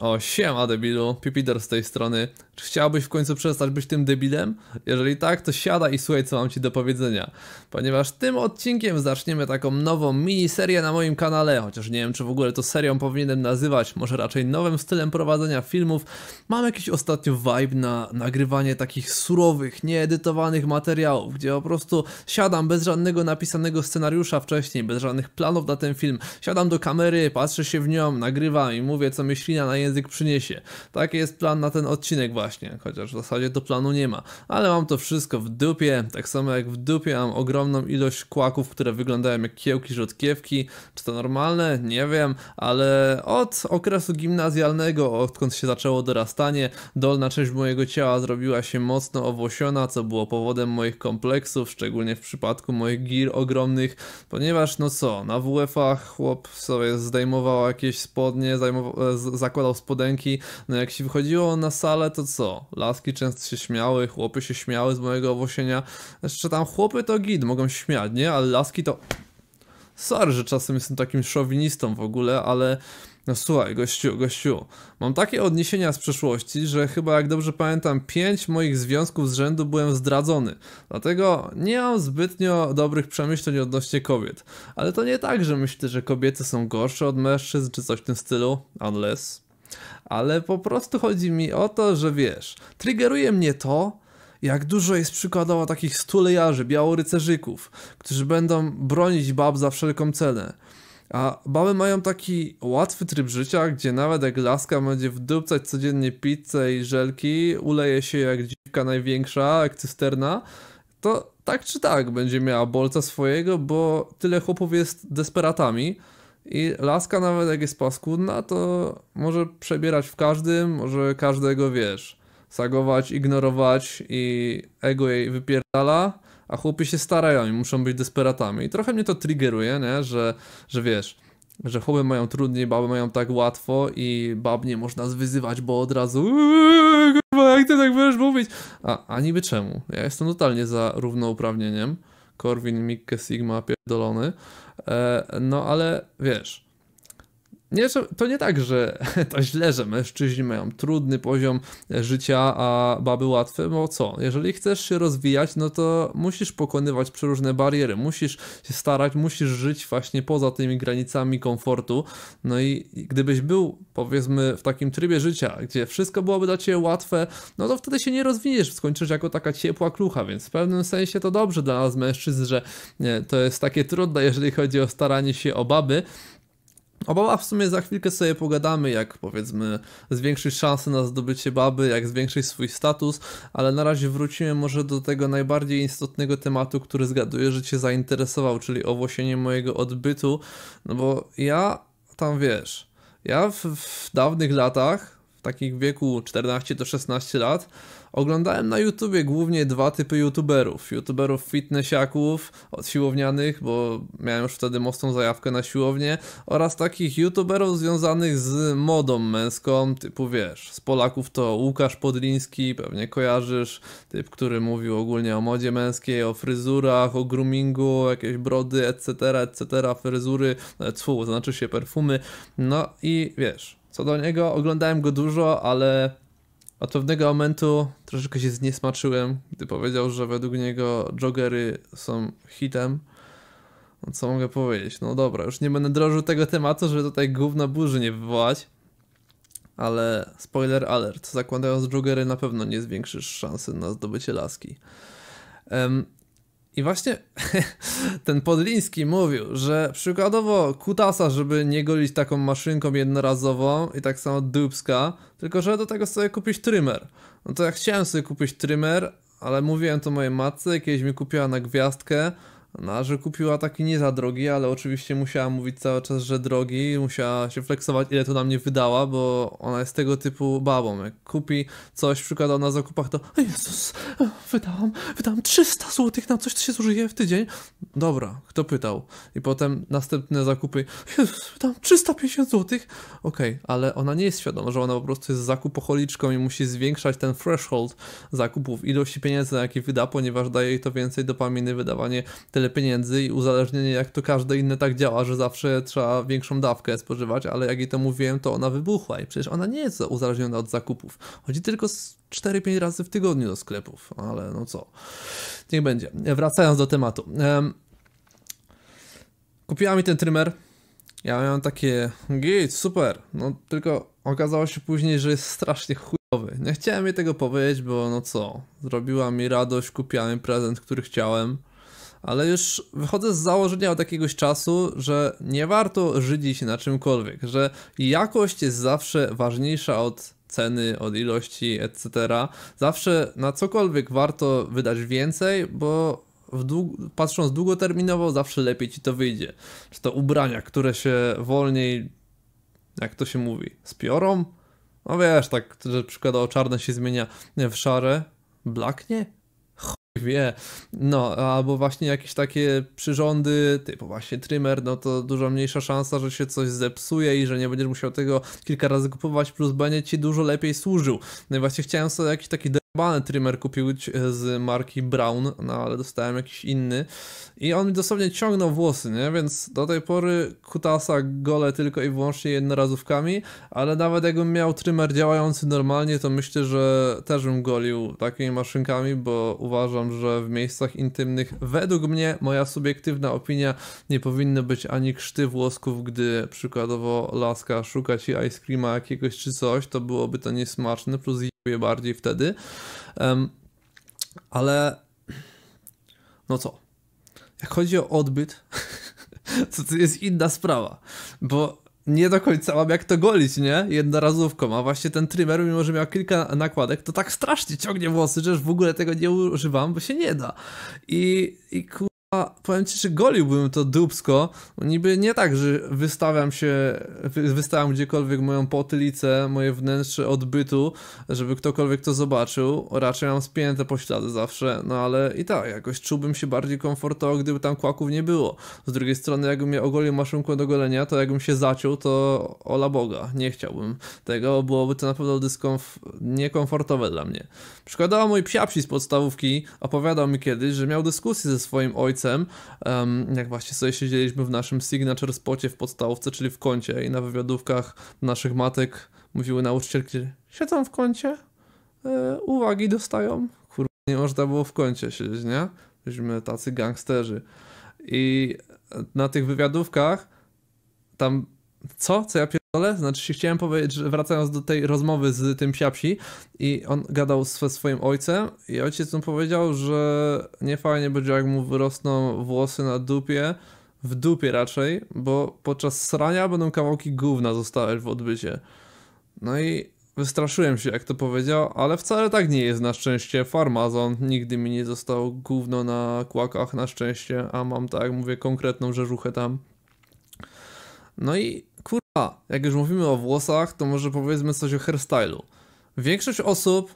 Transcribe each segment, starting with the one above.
O, siema debilu, Pipider z tej strony. Czy chciałbyś w końcu przestać być tym debilem? Jeżeli tak, to siada i słuchaj, co mam ci do powiedzenia. Ponieważ tym odcinkiem zaczniemy taką nową miniserię na moim kanale, chociaż nie wiem, czy w ogóle to serią powinienem nazywać, może raczej nowym stylem prowadzenia filmów. Mam jakiś ostatnio vibe na nagrywanie takich surowych, nieedytowanych materiałów, gdzie po prostu siadam bez żadnego napisanego scenariusza wcześniej, bez żadnych planów na ten film. Siadam do kamery, patrzę się w nią, nagrywam i mówię, co myślina na języku język przyniesie. Taki jest plan na ten odcinek właśnie, chociaż w zasadzie to planu nie ma. Ale mam to wszystko w dupie, tak samo jak w dupie mam ogromną ilość kłaków, które wyglądają jak kiełki rzodkiewki. Czy to normalne? Nie wiem, ale od okresu gimnazjalnego, odkąd się zaczęło dorastanie, dolna część mojego ciała zrobiła się mocno owłosiona, co było powodem moich kompleksów, szczególnie w przypadku moich gir ogromnych, ponieważ no co, na WF-ach chłop sobie zdejmował jakieś spodnie, zakładał spodenki. No jak się wychodziło na salę, to co? Laski często się śmiały, chłopy się śmiały z mojego owłosienia. Jeszcze tam chłopy to git, mogą się śmiać, nie? Ale laski to... Sorry, że czasem jestem takim szowinistą w ogóle, ale... No słuchaj, gościu, gościu, mam takie odniesienia z przeszłości, że chyba jak dobrze pamiętam, pięć moich związków z rzędu byłem zdradzony. Dlatego nie mam zbytnio dobrych przemyśleń odnośnie kobiet. Ale to nie tak, że myślę, że kobiety są gorsze od mężczyzn czy coś w tym stylu, unless ale po prostu chodzi mi o to, że wiesz, triggeruje mnie to, jak dużo jest przykładowo takich stulejarzy, białorycerzyków, którzy będą bronić bab za wszelką cenę. A baby mają taki łatwy tryb życia, gdzie nawet jak laska będzie wdupcać codziennie pizzę i żelki, uleje się jak dziwka największa, jak cysterna, to tak czy tak będzie miała bolca swojego, bo tyle chłopów jest desperatami, i laska nawet jak jest paskudna, to może przebierać w każdym, może każdego, wiesz, sagować, ignorować i ego jej wypierdala, a chłopi się starają i muszą być desperatami. I trochę mnie to triggeruje, nie? Że, że wiesz, że chłopy mają trudniej, baby mają tak łatwo i bab nie można zwyzywać, bo od razu eee, kurwa, jak ty tak będziesz mówić? A, a niby czemu? Ja jestem totalnie za równouprawnieniem. Korwin, Mikke, Sigma, pierdolony. E, no ale wiesz, nie, to nie tak, że to źle, że mężczyźni mają trudny poziom życia, a baby łatwe, bo co? Jeżeli chcesz się rozwijać, no to musisz pokonywać przeróżne bariery, musisz się starać, musisz żyć właśnie poza tymi granicami komfortu. No i gdybyś był, powiedzmy, w takim trybie życia, gdzie wszystko byłoby dla ciebie łatwe, no to wtedy się nie rozwiniesz, skończysz jako taka ciepła klucha, więc w pewnym sensie to dobrze dla nas mężczyzn, że to jest takie trudne, jeżeli chodzi o staranie się o baby, Obawa w sumie za chwilkę sobie pogadamy, jak powiedzmy zwiększyć szanse na zdobycie baby, jak zwiększyć swój status, ale na razie wrócimy może do tego najbardziej istotnego tematu, który zgaduję, że Cię zainteresował, czyli owłosienie mojego odbytu, no bo ja tam wiesz, ja w, w dawnych latach, w takich wieku 14 do 16 lat, Oglądałem na YouTubie głównie dwa typy youtuberów. Youtuberów fitnessiaków, od siłownianych, bo miałem już wtedy mocną zajawkę na siłownię oraz takich youtuberów związanych z modą męską, typu wiesz, z Polaków to Łukasz Podliński, pewnie kojarzysz, typ, który mówił ogólnie o modzie męskiej, o fryzurach, o groomingu, jakieś brody, etc., etc., fryzury, cwu, znaczy się perfumy, no i wiesz, co do niego, oglądałem go dużo, ale od pewnego momentu troszeczkę się zniesmaczyłem, gdy powiedział, że według niego joggery są hitem. No, co mogę powiedzieć? No dobra, już nie będę drożył tego tematu, żeby tutaj główna burzy nie wywołać. Ale spoiler alert, zakładając joggery na pewno nie zwiększysz szansy na zdobycie laski. Um, i właśnie ten Podliński mówił, że przykładowo kutasa, żeby nie golić taką maszynką jednorazową i tak samo dubska, tylko że do tego sobie kupić trymer. No to ja chciałem sobie kupić trymer, ale mówiłem to mojej matce, kiedyś mi kupiła na gwiazdkę, no, że kupiła taki nie za drogi, ale oczywiście musiała mówić cały czas, że drogi, musiała się flexować, ile to na mnie wydała, bo ona jest tego typu babą. Jak kupi coś, przykład na zakupach, to Jezus, wydałam, wydałam 300 zł na coś, co się zużyje w tydzień. Dobra, kto pytał? I potem następne zakupy, Jezus, wydałam 350 zł. Okej, okay, ale ona nie jest świadoma, że ona po prostu jest zakupocholiczką i musi zwiększać ten threshold zakupów, ilości pieniędzy, na jakie wyda, ponieważ daje jej to więcej dopaminy, wydawanie te tyle pieniędzy i uzależnienie jak to każde inne tak działa, że zawsze trzeba większą dawkę spożywać, ale jak i to mówiłem, to ona wybuchła i przecież ona nie jest uzależniona od zakupów. Chodzi tylko 4-5 razy w tygodniu do sklepów, ale no co. Niech będzie. Wracając do tematu. Kupiła mi ten trymer. Ja miałem takie, git, super. No tylko okazało się później, że jest strasznie chujowy. Nie chciałem jej tego powiedzieć, bo no co, zrobiła mi radość, kupiłem prezent, który chciałem ale już wychodzę z założenia od jakiegoś czasu, że nie warto żydzić na czymkolwiek, że jakość jest zawsze ważniejsza od ceny, od ilości, etc. Zawsze na cokolwiek warto wydać więcej, bo dług, patrząc długoterminowo, zawsze lepiej ci to wyjdzie. Czy to ubrania, które się wolniej, jak to się mówi, spiorą? No wiesz, tak, że przykładowo czarne się zmienia w szare, blaknie? wie. No, albo właśnie jakieś takie przyrządy, typu właśnie trimmer, no to dużo mniejsza szansa, że się coś zepsuje i że nie będziesz musiał tego kilka razy kupować, plus będzie ci dużo lepiej służył. No i właśnie chciałem sobie jakiś taki Bany trimmer kupił e, z marki Brown, no ale dostałem jakiś inny i on mi dosłownie ciągnął włosy, nie? Więc do tej pory kutasa gole tylko i wyłącznie jednorazówkami, ale nawet jakbym miał trimmer działający normalnie, to myślę, że też bym golił takimi maszynkami, bo uważam, że w miejscach intymnych według mnie, moja subiektywna opinia, nie powinno być ani krzty włosków, gdy przykładowo laska szuka ci ice creama jakiegoś czy coś, to byłoby to niesmaczne, plus bardziej wtedy. Um, ale no co? Jak chodzi o odbyt, to to jest inna sprawa, bo nie do końca mam jak to golić, nie? Jednorazówką, a właśnie ten trimmer, mimo że miał kilka nakładek, to tak strasznie ciągnie włosy, że już w ogóle tego nie używam, bo się nie da. I, i kur powiem ci, że goliłbym to dupsko. Niby nie tak, że wystawiam się, wystawiam gdziekolwiek moją potylicę, moje wnętrze odbytu, żeby ktokolwiek to zobaczył. Raczej mam spięte poślady zawsze, no ale i tak, jakoś czułbym się bardziej komfortowo, gdyby tam kłaków nie było. Z drugiej strony, jakbym je ogolił maszynką do golenia, to jakbym się zaciął, to ola Boga, nie chciałbym tego, byłoby to na pewno dyskomf... niekomfortowe dla mnie. Przykładowo mój psiapsi z podstawówki opowiadał mi kiedyś, że miał dyskusję ze swoim ojcem, um, jak właśnie sobie siedzieliśmy w naszym signature spocie w podstawce, czyli w kącie i na wywiadówkach naszych matek mówiły nauczycielki, siedzą w kącie, yy, uwagi dostają. Kurwa, nie można było w kącie siedzieć, nie? Byliśmy tacy gangsterzy. I na tych wywiadówkach tam co? Co ja pier ale znaczy chciałem powiedzieć, że wracając do tej rozmowy z tym psiapsi i on gadał ze swoim ojcem i ojciec mu powiedział, że nie fajnie będzie jak mu wyrosną włosy na dupie, w dupie raczej, bo podczas srania będą kawałki gówna zostawać w odbycie. No i wystraszyłem się jak to powiedział, ale wcale tak nie jest na szczęście. Farmazon nigdy mi nie został gówno na kłakach na szczęście, a mam tak mówię konkretną rzeżuchę tam. No i a, jak już mówimy o włosach, to może powiedzmy coś o hairstylu. Większość osób,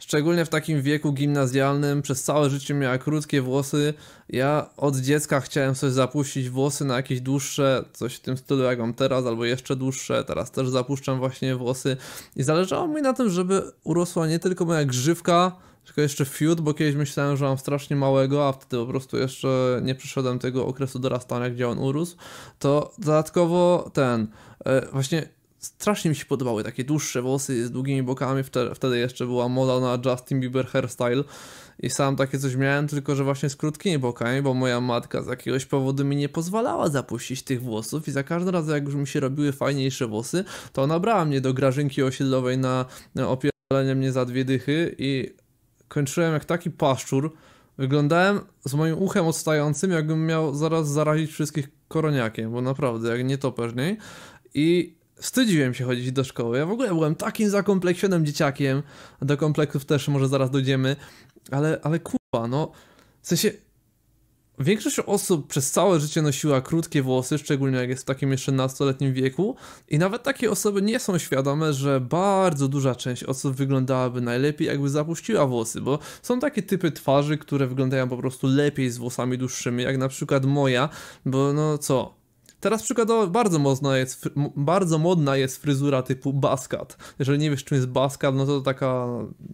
szczególnie w takim wieku gimnazjalnym, przez całe życie miała krótkie włosy. Ja od dziecka chciałem sobie zapuścić włosy na jakieś dłuższe, coś w tym stylu jak mam teraz, albo jeszcze dłuższe. Teraz też zapuszczam właśnie włosy. I zależało mi na tym, żeby urosła nie tylko moja grzywka, tylko jeszcze fiut, bo kiedyś myślałem, że mam strasznie małego, a wtedy po prostu jeszcze nie przeszedłem tego okresu dorastania, gdzie on urósł. To dodatkowo ten, e, właśnie strasznie mi się podobały takie dłuższe włosy z długimi bokami. Wtedy jeszcze była moda na Justin Bieber hairstyle i sam takie coś miałem, tylko że właśnie z krótkimi bokami, bo moja matka z jakiegoś powodu mi nie pozwalała zapuścić tych włosów i za każdym razem, jak już mi się robiły fajniejsze włosy, to ona brała mnie do grażynki osiedlowej na opieranie mnie za dwie dychy i kończyłem jak taki paszczur. Wyglądałem z moim uchem odstającym, jakbym miał zaraz zarazić wszystkich koroniakiem, bo naprawdę, jak nie to nie? I wstydziłem się chodzić do szkoły. Ja w ogóle byłem takim zakompleksionym dzieciakiem. Do kompleksów też może zaraz dojdziemy. Ale, ale kurwa, no... W sensie, Większość osób przez całe życie nosiła krótkie włosy, szczególnie jak jest w takim jeszcze nastoletnim wieku, i nawet takie osoby nie są świadome, że bardzo duża część osób wyglądałaby najlepiej, jakby zapuściła włosy, bo są takie typy twarzy, które wyglądają po prostu lepiej z włosami dłuższymi, jak na przykład moja, bo no co, Teraz przykładowo bardzo, mocna jest, bardzo modna jest fryzura typu baskat. Jeżeli nie wiesz czym jest baskat, no to taka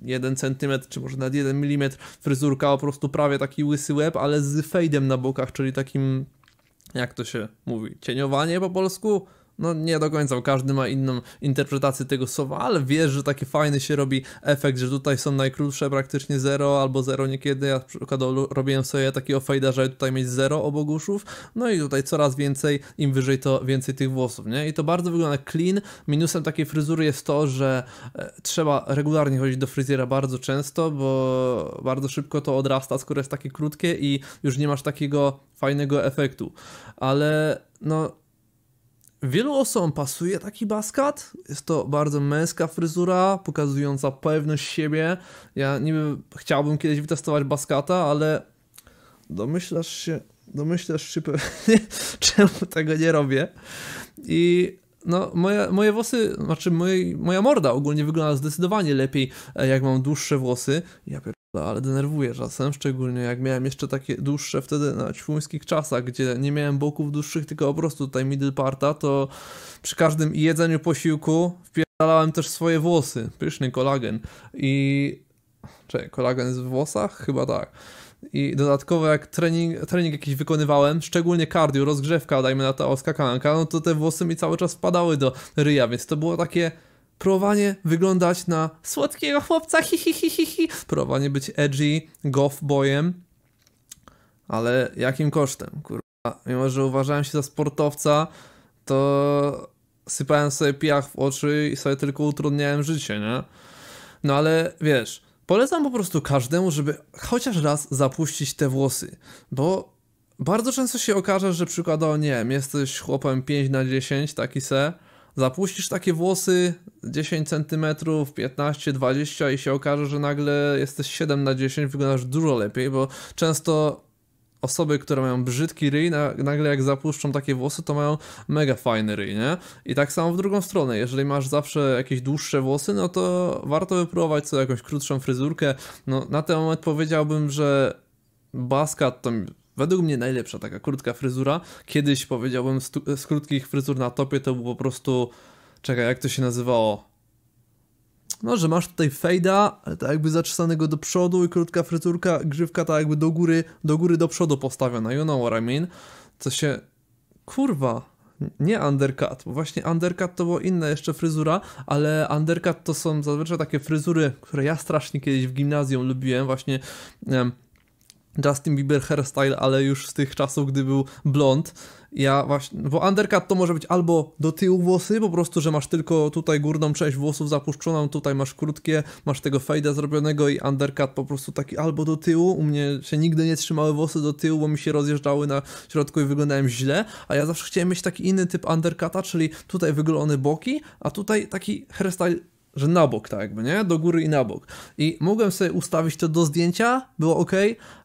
1 cm, czy może nawet 1 mm fryzurka, po prostu prawie taki łysy łeb, ale z fejdem na bokach, czyli takim, jak to się mówi, cieniowanie po polsku? No nie do końca, każdy ma inną interpretację tego słowa, ale wiesz, że taki fajny się robi efekt, że tutaj są najkrótsze praktycznie 0 albo 0 niekiedy. Ja przykład robiłem sobie takiego fajda, żeby tutaj mieć 0 obok uszów, no i tutaj coraz więcej, im wyżej to więcej tych włosów, nie? I to bardzo wygląda clean. Minusem takiej fryzury jest to, że e, trzeba regularnie chodzić do fryzjera bardzo często, bo bardzo szybko to odrasta, skoro jest takie krótkie i już nie masz takiego fajnego efektu. Ale no Wielu osobom pasuje taki baskat. Jest to bardzo męska fryzura, pokazująca pewność siebie. Ja niby chciałbym kiedyś wytestować baskata, ale domyślasz się, domyślasz się pewnie, czemu tego nie robię. I no, moje, moje włosy, znaczy moje, moja morda ogólnie wygląda zdecydowanie lepiej, e, jak mam dłuższe włosy. Ja pierdolę, ale denerwuję czasem, szczególnie jak miałem jeszcze takie dłuższe wtedy na ćwuńskich czasach, gdzie nie miałem boków dłuższych, tylko po prostu tutaj middle parta, to przy każdym jedzeniu posiłku wpierdalałem też swoje włosy. Pyszny kolagen. I... Czekaj, kolagen jest w włosach? Chyba tak. I dodatkowo jak trening, trening jakiś wykonywałem, szczególnie cardio, rozgrzewka, dajmy na to skakanka, no to te włosy mi cały czas wpadały do ryja, więc to było takie próbowanie wyglądać na słodkiego chłopca, hi hi hi hi hi, próbowanie być edgy, goth boyem, ale jakim kosztem, kurwa, mimo że uważałem się za sportowca, to sypałem sobie piach w oczy i sobie tylko utrudniałem życie, nie? No ale wiesz, Polecam po prostu każdemu, żeby chociaż raz zapuścić te włosy, bo bardzo często się okaże, że przykładowo, nie wiem, jesteś chłopem 5 na 10, taki se, zapuścisz takie włosy 10 cm, 15, 20 i się okaże, że nagle jesteś 7 na 10, wyglądasz dużo lepiej, bo często osoby, które mają brzydki ryj, nagle jak zapuszczą takie włosy, to mają mega fajny ryj, nie? I tak samo w drugą stronę, jeżeli masz zawsze jakieś dłuższe włosy, no to warto wypróbować sobie jakąś krótszą fryzurkę. No na ten moment powiedziałbym, że baskat to według mnie najlepsza taka krótka fryzura. Kiedyś powiedziałbym z, krótkich fryzur na topie to był po prostu czekaj, jak to się nazywało? no, że masz tutaj fejda, ale tak jakby zaczesanego do przodu i krótka fryturka, grzywka tak jakby do góry, do góry do przodu postawiona, you know what I mean? Co się, kurwa, nie undercut, bo właśnie undercut to była inna jeszcze fryzura, ale undercut to są zazwyczaj takie fryzury, które ja strasznie kiedyś w gimnazjum lubiłem, właśnie um, Justin Bieber hairstyle, ale już z tych czasów, gdy był blond ja właśnie, bo undercut to może być albo do tyłu włosy, po prostu, że masz tylko tutaj górną część włosów zapuszczoną, tutaj masz krótkie, masz tego fejda zrobionego i undercut po prostu taki albo do tyłu, u mnie się nigdy nie trzymały włosy do tyłu, bo mi się rozjeżdżały na środku i wyglądałem źle, a ja zawsze chciałem mieć taki inny typ undercuta, czyli tutaj wygolone boki, a tutaj taki hairstyle że na bok tak jakby, nie? Do góry i na bok. I mogłem sobie ustawić to do zdjęcia, było ok,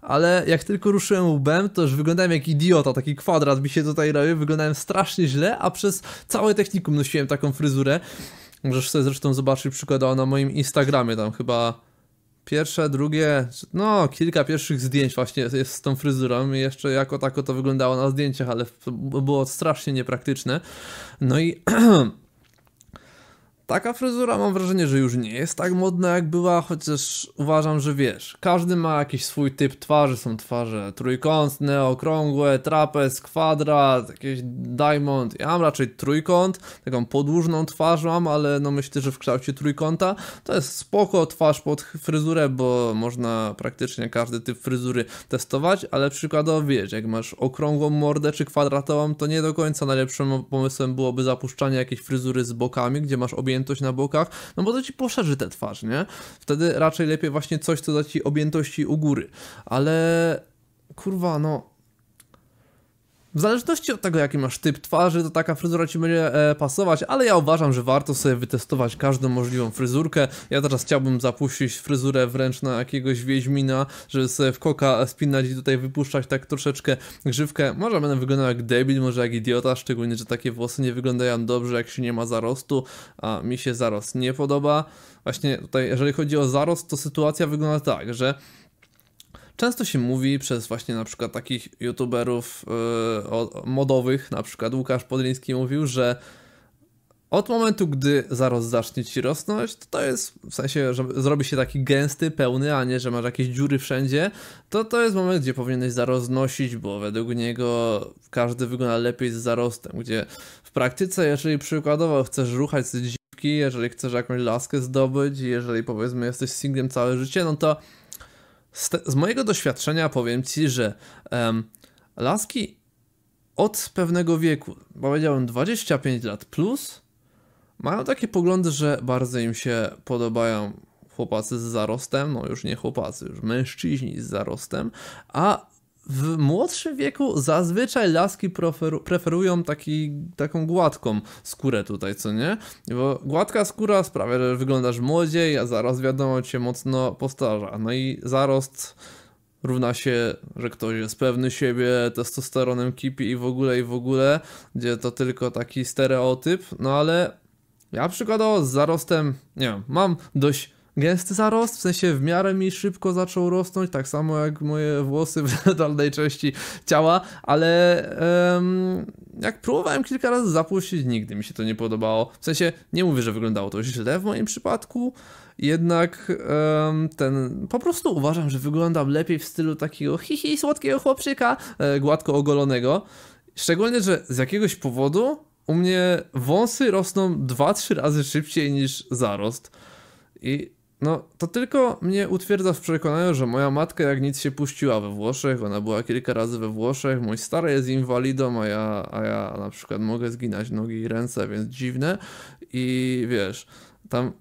ale jak tylko ruszyłem łbem, to już wyglądałem jak idiota, taki kwadrat mi się tutaj robił, wyglądałem strasznie źle, a przez całe technikum nosiłem taką fryzurę. Możesz sobie zresztą zobaczyć przykładowo na moim Instagramie, tam chyba pierwsze, drugie, no kilka pierwszych zdjęć właśnie jest z tą fryzurą i jeszcze jako tako to wyglądało na zdjęciach, ale było strasznie niepraktyczne. No i Taka fryzura mam wrażenie, że już nie jest tak modna jak była, chociaż uważam, że wiesz, każdy ma jakiś swój typ twarzy, są twarze trójkątne, okrągłe, trapez, kwadrat, jakieś diamond, ja mam raczej trójkąt, taką podłużną twarz mam, ale no myślę, że w kształcie trójkąta to jest spoko twarz pod fryzurę, bo można praktycznie każdy typ fryzury testować, ale przykładowo wiesz, jak masz okrągłą mordę czy kwadratową, to nie do końca najlepszym pomysłem byłoby zapuszczanie jakiejś fryzury z bokami, gdzie masz objęte objętość na bokach, no bo to ci poszerzy tę twarz, nie? Wtedy raczej lepiej właśnie coś, co da ci objętości u góry. Ale kurwa, no w zależności od tego, jaki masz typ twarzy, to taka fryzura ci będzie e, pasować, ale ja uważam, że warto sobie wytestować każdą możliwą fryzurkę. Ja teraz chciałbym zapuścić fryzurę wręcz na jakiegoś wieźmina, żeby sobie w koka spinać i tutaj wypuszczać tak troszeczkę grzywkę. Może będę wyglądał jak debil, może jak idiota, szczególnie, że takie włosy nie wyglądają dobrze, jak się nie ma zarostu, a mi się zarost nie podoba. Właśnie tutaj, jeżeli chodzi o zarost, to sytuacja wygląda tak, że Często się mówi przez właśnie na przykład takich youtuberów yy, modowych, na przykład Łukasz Podliński mówił, że od momentu, gdy zarost zacznie ci rosnąć, to, to jest w sensie, że zrobi się taki gęsty, pełny, a nie, że masz jakieś dziury wszędzie, to to jest moment, gdzie powinieneś zaroznosić, nosić, bo według niego każdy wygląda lepiej z zarostem, gdzie w praktyce, jeżeli przykładowo chcesz ruchać z dziwki, jeżeli chcesz jakąś laskę zdobyć, jeżeli powiedzmy jesteś singlem całe życie, no to z, te, z, mojego doświadczenia powiem ci, że um, laski od pewnego wieku, powiedziałem 25 lat plus, mają takie poglądy, że bardzo im się podobają chłopacy z zarostem, no już nie chłopacy, już mężczyźni z zarostem, a w młodszym wieku zazwyczaj laski preferują taki, taką gładką skórę tutaj, co nie? Bo gładka skóra sprawia, że wyglądasz młodziej, a zaraz wiadomo cię mocno postarza. No i zarost równa się, że ktoś jest pewny siebie, testosteronem kipi i w ogóle i w ogóle, gdzie to tylko taki stereotyp, no ale ja przykładowo z zarostem, nie wiem, mam dość gęsty zarost, w sensie w miarę mi szybko zaczął rosnąć, tak samo jak moje włosy w dalnej części ciała, ale um, jak próbowałem kilka razy zapuścić, nigdy mi się to nie podobało. W sensie nie mówię, że wyglądało to źle w moim przypadku, jednak um, ten po prostu uważam, że wyglądam lepiej w stylu takiego hihi słodkiego chłopczyka e, gładko ogolonego. Szczególnie, że z jakiegoś powodu u mnie wąsy rosną 2-3 razy szybciej niż zarost. I no, to tylko mnie utwierdza w przekonaniu, że moja matka jak nic się puściła we Włoszech, ona była kilka razy we Włoszech, mój stary jest inwalidą, a ja, a ja na przykład mogę zginać nogi i ręce, więc dziwne. I wiesz, tam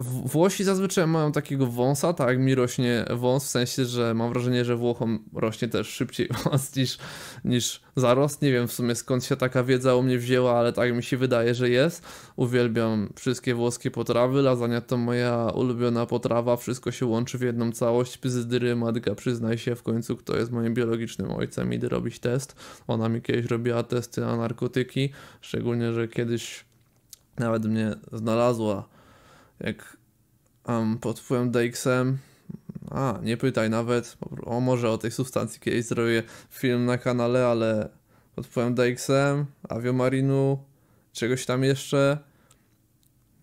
Włosi zazwyczaj mają takiego wąsa, tak mi rośnie wąs, w sensie, że mam wrażenie, że Włochom rośnie też szybciej wąs niż, niż zarost. Nie wiem w sumie skąd się taka wiedza u mnie wzięła, ale tak mi się wydaje, że jest. Uwielbiam wszystkie włoskie potrawy, lasagna to moja ulubiona potrawa, wszystko się łączy w jedną całość. Pyzydyry, matka przyznaj się w końcu, kto jest moim biologicznym ojcem, idę robić test. Ona mi kiedyś robiła testy na narkotyki, szczególnie, że kiedyś nawet mnie znalazła jak um, pod wpływem DXM. A, nie pytaj nawet. O, może o tej substancji kiedyś zrobię film na kanale, ale pod wpływem DXM, aviomarinu, czegoś tam jeszcze.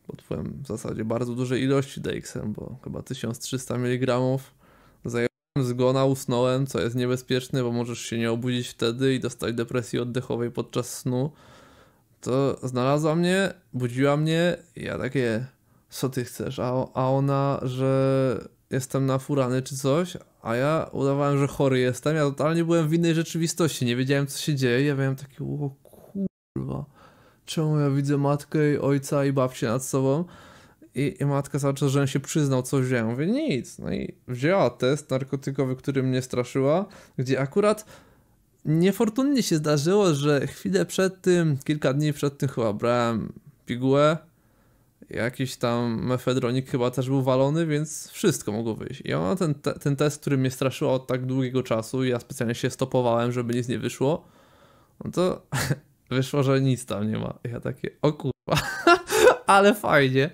Pod wpływem w zasadzie bardzo dużej ilości DXM, bo chyba 1300 mg. Zajęłem zgona, usnąłem, co jest niebezpieczne, bo możesz się nie obudzić wtedy i dostać depresji oddechowej podczas snu. To znalazła mnie, budziła mnie, ja takie co ty chcesz, a, a ona, że jestem na furany czy coś, a ja udawałem, że chory jestem, ja totalnie byłem w innej rzeczywistości, nie wiedziałem co się dzieje, ja miałem takie, o kurwa, czemu ja widzę matkę i ojca i babcię nad sobą i, i matka cały czas, żebym się przyznał co wziąłem, mówię nic, no i wzięła test narkotykowy, który mnie straszyła, gdzie akurat niefortunnie się zdarzyło, że chwilę przed tym, kilka dni przed tym chyba brałem pigułę, Jakiś tam mefedronik chyba też był walony, więc wszystko mogło wyjść. I ona ten, te, ten test, który mnie straszyła od tak długiego czasu, ja specjalnie się stopowałem, żeby nic nie wyszło, no to wyszło, że nic tam nie ma. Ja takie, o kurwa, ale fajnie.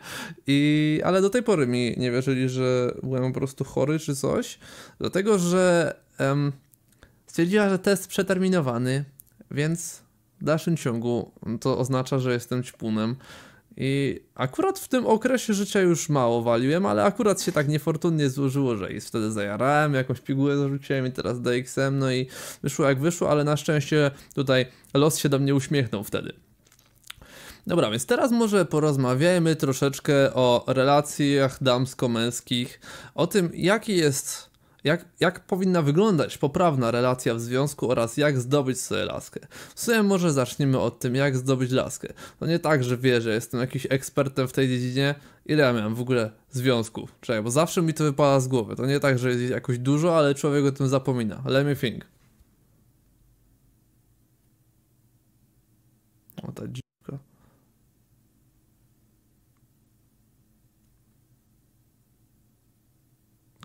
I, ale do tej pory mi nie wierzyli, że byłem po prostu chory czy coś, dlatego że em, stwierdziła, że test przeterminowany, więc w dalszym ciągu to oznacza, że jestem ćpunem. I akurat w tym okresie życia już mało waliłem, ale akurat się tak niefortunnie złożyło, że i wtedy zajarałem, jakąś pigułę zarzuciłem i teraz DXM, no i wyszło jak wyszło, ale na szczęście tutaj los się do mnie uśmiechnął wtedy. Dobra, więc teraz może porozmawiajmy troszeczkę o relacjach damsko-męskich, o tym jaki jest jak, jak powinna wyglądać poprawna relacja w związku oraz jak zdobyć sobie laskę? W sumie może zaczniemy od tym, jak zdobyć laskę. To nie tak, że wie, że jestem jakiś ekspertem w tej dziedzinie. Ile ja miałem w ogóle związków? Czekaj, bo zawsze mi to wypada z głowy. To nie tak, że jest jakoś dużo, ale człowiek o tym zapomina. Let me think. O, ta dziwka.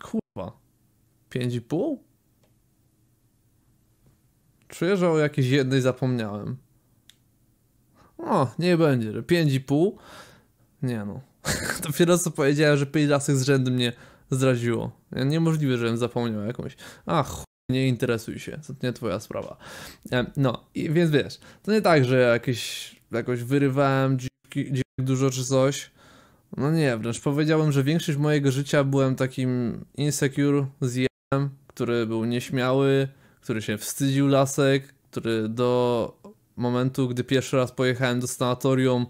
Kurwa. 5,5? Czuję, że o jakiejś jednej zapomniałem. O, nie będzie, że 5,5. Nie no. Dopiero co powiedziałem, że 5 razy z rzędu mnie zdradziło. Niemożliwe, żebym zapomniał jakąś. Ach, nie interesuj się, to nie twoja sprawa. E, no, i, więc wiesz, to nie tak, że jakieś, jakoś wyrywałem dziwki, dużo czy coś. No nie, wręcz powiedziałem że większość mojego życia byłem takim insecure, zje który był nieśmiały, który się wstydził lasek, który do momentu, gdy pierwszy raz pojechałem do sanatorium,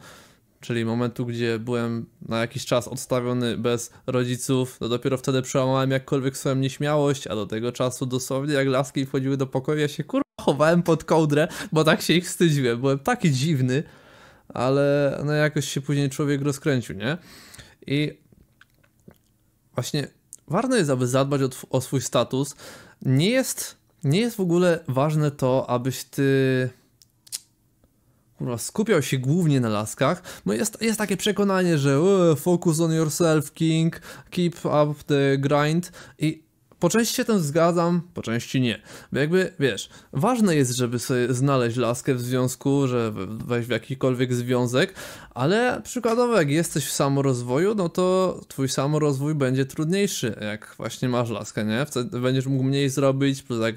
czyli momentu, gdzie byłem na jakiś czas odstawiony bez rodziców, to no dopiero wtedy przełamałem jakkolwiek swoją nieśmiałość, a do tego czasu dosłownie jak laski wchodziły do pokoju, ja się kurwa chowałem pod kołdrę, bo tak się ich wstydziłem, byłem taki dziwny, ale no jakoś się później człowiek rozkręcił, nie? I właśnie ważne jest, aby zadbać o, o swój status. Nie jest, nie jest w ogóle ważne to, abyś ty kurwa, skupiał się głównie na laskach, bo jest, jest takie przekonanie, że eee, focus on yourself, king, keep up the grind i po części się tym zgadzam, po części nie. Bo jakby, wiesz, ważne jest, żeby sobie znaleźć laskę w związku, że wejść w jakikolwiek związek, ale przykładowo jak jesteś w samorozwoju, no to twój samorozwój będzie trudniejszy, jak właśnie masz laskę, nie? Wtedy będziesz mógł mniej zrobić, plus jak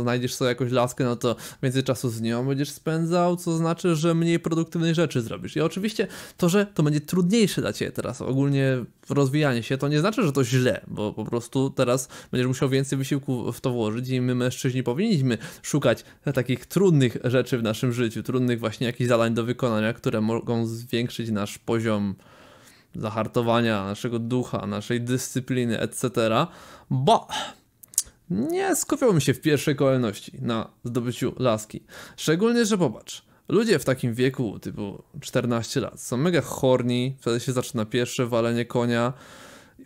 znajdziesz sobie jakąś laskę, no to więcej czasu z nią będziesz spędzał, co znaczy, że mniej produktywnej rzeczy zrobisz. I oczywiście to, że to będzie trudniejsze dla ciebie teraz, ogólnie rozwijanie się, to nie znaczy, że to źle, bo po prostu teraz będziesz będziesz musiał więcej wysiłku w to włożyć i my mężczyźni powinniśmy szukać takich trudnych rzeczy w naszym życiu, trudnych właśnie jakichś zadań do wykonania, które mogą zwiększyć nasz poziom zahartowania, naszego ducha, naszej dyscypliny, etc. Bo nie skupiałbym się w pierwszej kolejności na zdobyciu laski. Szczególnie, że popatrz, ludzie w takim wieku, typu 14 lat, są mega horni, wtedy się zaczyna pierwsze walenie konia,